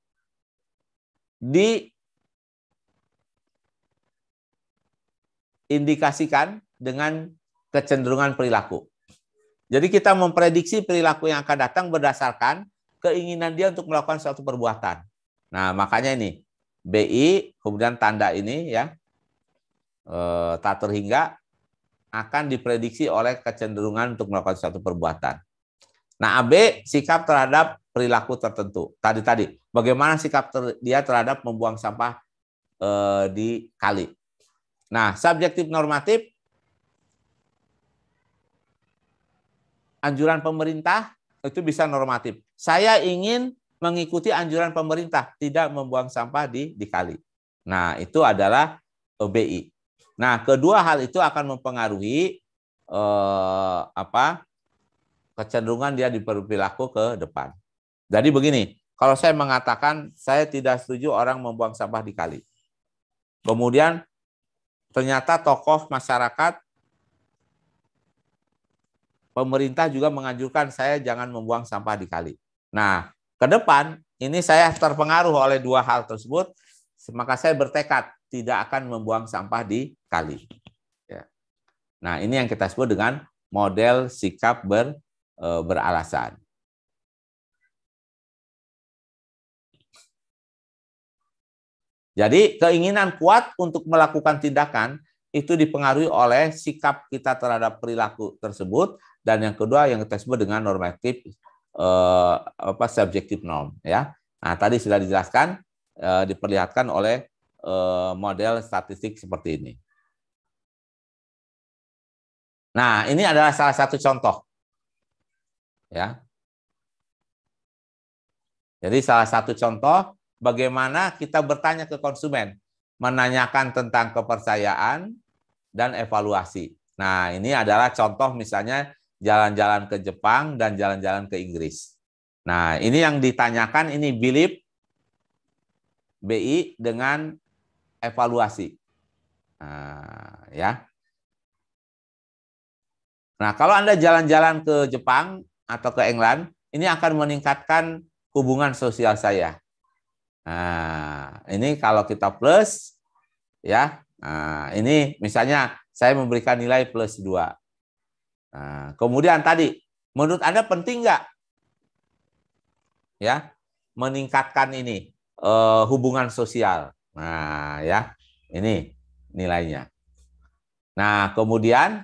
diindikasikan dengan kecenderungan perilaku. Jadi kita memprediksi perilaku yang akan datang berdasarkan keinginan dia untuk melakukan suatu perbuatan. Nah, makanya ini BI kemudian tanda ini ya eh, tak terhingga akan diprediksi oleh kecenderungan untuk melakukan suatu perbuatan. Nah, AB sikap terhadap perilaku tertentu. Tadi tadi bagaimana sikap ter, dia terhadap membuang sampah eh, di kali. Nah, subjektif normatif anjuran pemerintah itu bisa normatif. Saya ingin mengikuti anjuran pemerintah tidak membuang sampah di di kali. Nah, itu adalah OBI. Nah, kedua hal itu akan mempengaruhi eh, apa? kecenderungan dia berperilaku ke depan. Jadi begini, kalau saya mengatakan saya tidak setuju orang membuang sampah di kali. Kemudian ternyata tokoh masyarakat pemerintah juga menganjurkan saya jangan membuang sampah di kali. Nah, ke depan ini saya terpengaruh oleh dua hal tersebut, maka saya bertekad tidak akan membuang sampah di kali. Ya. Nah, ini yang kita sebut dengan model sikap ber, e, beralasan. Jadi keinginan kuat untuk melakukan tindakan itu dipengaruhi oleh sikap kita terhadap perilaku tersebut dan yang kedua yang kita sebut dengan normatif eh, apa subjektif norm ya. Nah, tadi sudah dijelaskan eh, diperlihatkan oleh eh, model statistik seperti ini. Nah, ini adalah salah satu contoh. Ya. Jadi salah satu contoh bagaimana kita bertanya ke konsumen, menanyakan tentang kepercayaan dan evaluasi. Nah, ini adalah contoh misalnya jalan-jalan ke Jepang, dan jalan-jalan ke Inggris. Nah, ini yang ditanyakan, ini Bilip BI dengan evaluasi. Nah, ya. Nah, kalau Anda jalan-jalan ke Jepang atau ke England, ini akan meningkatkan hubungan sosial saya. Nah, ini kalau kita plus, ya, nah, ini misalnya saya memberikan nilai plus 2. Nah, kemudian tadi, menurut Anda penting nggak? Ya, meningkatkan ini eh, hubungan sosial. Nah, ya, ini nilainya. Nah, kemudian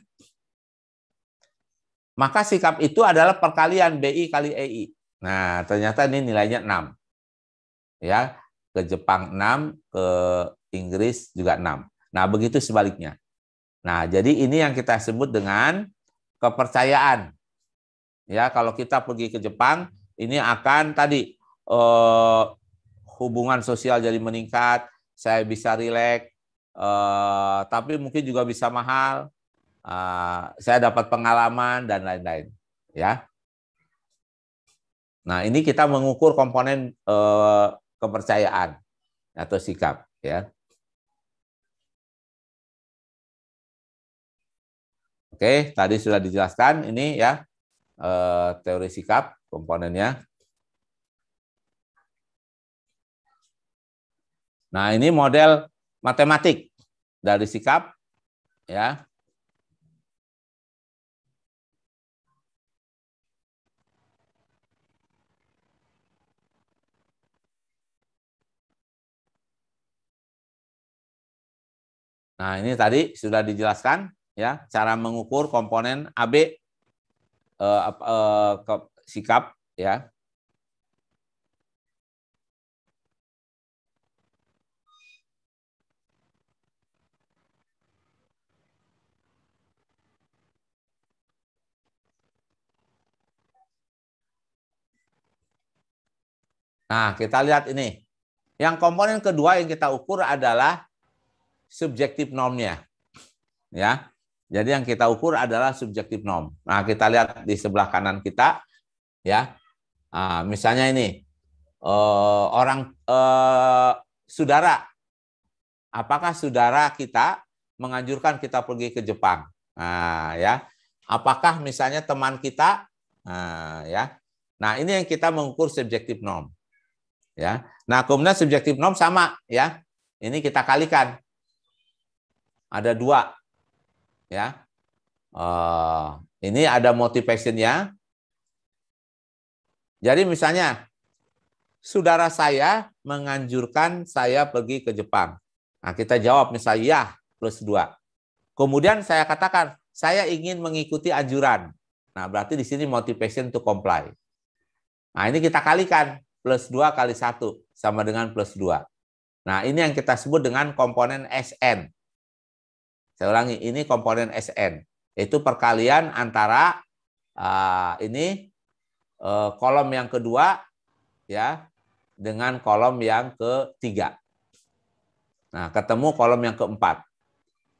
maka sikap itu adalah perkalian BI kali EI. Nah, ternyata ini nilainya 6. Ya, ke Jepang 6, ke Inggris juga 6. Nah, begitu sebaliknya. Nah, jadi ini yang kita sebut dengan kepercayaan. Ya, kalau kita pergi ke Jepang, ini akan tadi eh, hubungan sosial jadi meningkat, saya bisa rileks, eh, tapi mungkin juga bisa mahal. Eh, saya dapat pengalaman dan lain-lain, ya. Nah, ini kita mengukur komponen eh, kepercayaan atau sikap, ya. Oke, tadi sudah dijelaskan ini ya eh, teori sikap komponennya. Nah, ini model matematik dari sikap ya. Nah, ini tadi sudah dijelaskan ya cara mengukur komponen AB eh, eh, sikap ya Nah, kita lihat ini. Yang komponen kedua yang kita ukur adalah subjektif normnya. Ya. Jadi yang kita ukur adalah subjektif norm. Nah, kita lihat di sebelah kanan kita, ya. Nah, misalnya ini eh, orang eh, saudara, apakah saudara kita menganjurkan kita pergi ke Jepang? Nah, ya. Apakah misalnya teman kita, nah, ya. Nah, ini yang kita mengukur subjektif norm, ya. Nah, kemudian subjektif norm sama, ya. Ini kita kalikan. Ada dua, ya. Uh, ini ada ya. Jadi misalnya saudara saya menganjurkan saya pergi ke Jepang. Nah, kita jawab misalnya ya plus dua. Kemudian saya katakan saya ingin mengikuti anjuran. Nah, berarti di sini motivation to comply. Nah, ini kita kalikan plus dua kali satu sama dengan plus dua. Nah, ini yang kita sebut dengan komponen SN. Saya ulangi, ini komponen SN. Itu perkalian antara uh, ini uh, kolom yang kedua ya dengan kolom yang ketiga. Nah, ketemu kolom yang keempat.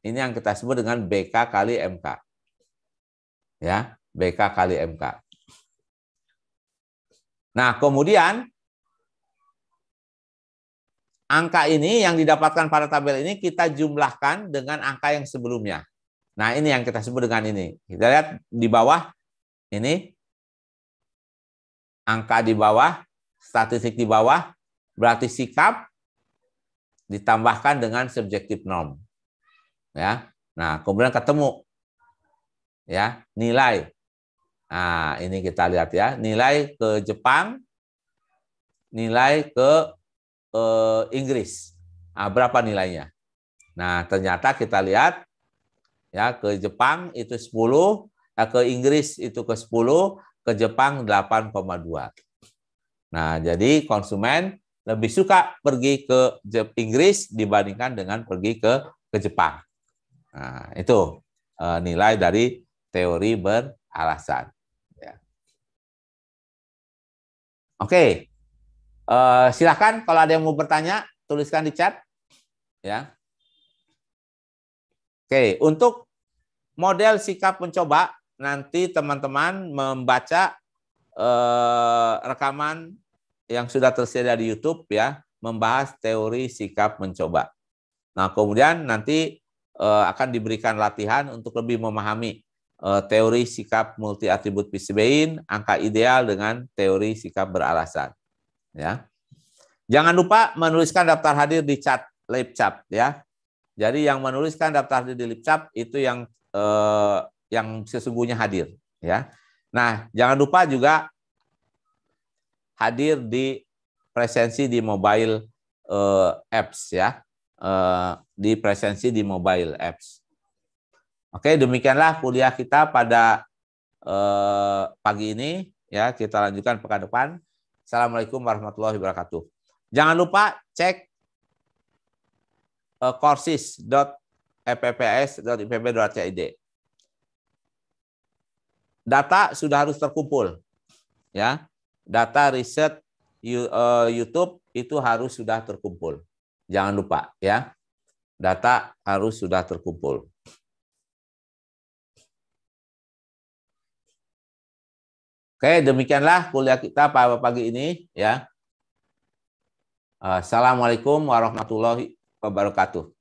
Ini yang kita sebut dengan BK kali MK. Ya, BK kali MK. Nah, kemudian angka ini yang didapatkan pada tabel ini kita jumlahkan dengan angka yang sebelumnya. Nah, ini yang kita sebut dengan ini. Kita lihat di bawah ini angka di bawah, statistik di bawah, berarti sikap ditambahkan dengan subjektif norm. Ya. Nah, kemudian ketemu ya, nilai. Nah, ini kita lihat ya, nilai ke Jepang, nilai ke eh, Inggris. Nah, berapa nilainya? Nah, ternyata kita lihat ya ke Jepang itu 10, ya, nah, ke Inggris itu ke 10, ke Jepang 8,2. Nah, jadi konsumen lebih suka pergi ke Inggris dibandingkan dengan pergi ke ke Jepang. Nah, itu eh, nilai dari teori beralasan. Ya. Oke, Uh, silahkan kalau ada yang mau bertanya tuliskan di chat ya. Oke, untuk model sikap mencoba nanti teman-teman membaca uh, rekaman yang sudah tersedia di YouTube ya, membahas teori sikap mencoba. Nah, kemudian nanti uh, akan diberikan latihan untuk lebih memahami uh, teori sikap multi atribut PCBin, angka ideal dengan teori sikap beralasan ya. Jangan lupa menuliskan daftar hadir di chat Lipcap ya. Jadi yang menuliskan daftar hadir di Lipcap itu yang eh, yang sesungguhnya hadir ya. Nah, jangan lupa juga hadir di presensi di mobile eh, apps ya. Eh, di presensi di mobile apps. Oke, demikianlah kuliah kita pada eh, pagi ini ya, kita lanjutkan pekan depan. Assalamualaikum warahmatullahi wabarakatuh. Jangan lupa cek eh, courses.epps.ipb.cid. Data sudah harus terkumpul. Ya. Data riset eh, YouTube itu harus sudah terkumpul. Jangan lupa ya. Data harus sudah terkumpul. Oke, demikianlah kuliah kita pada pagi ini ya. Assalamualaikum warahmatullahi wabarakatuh.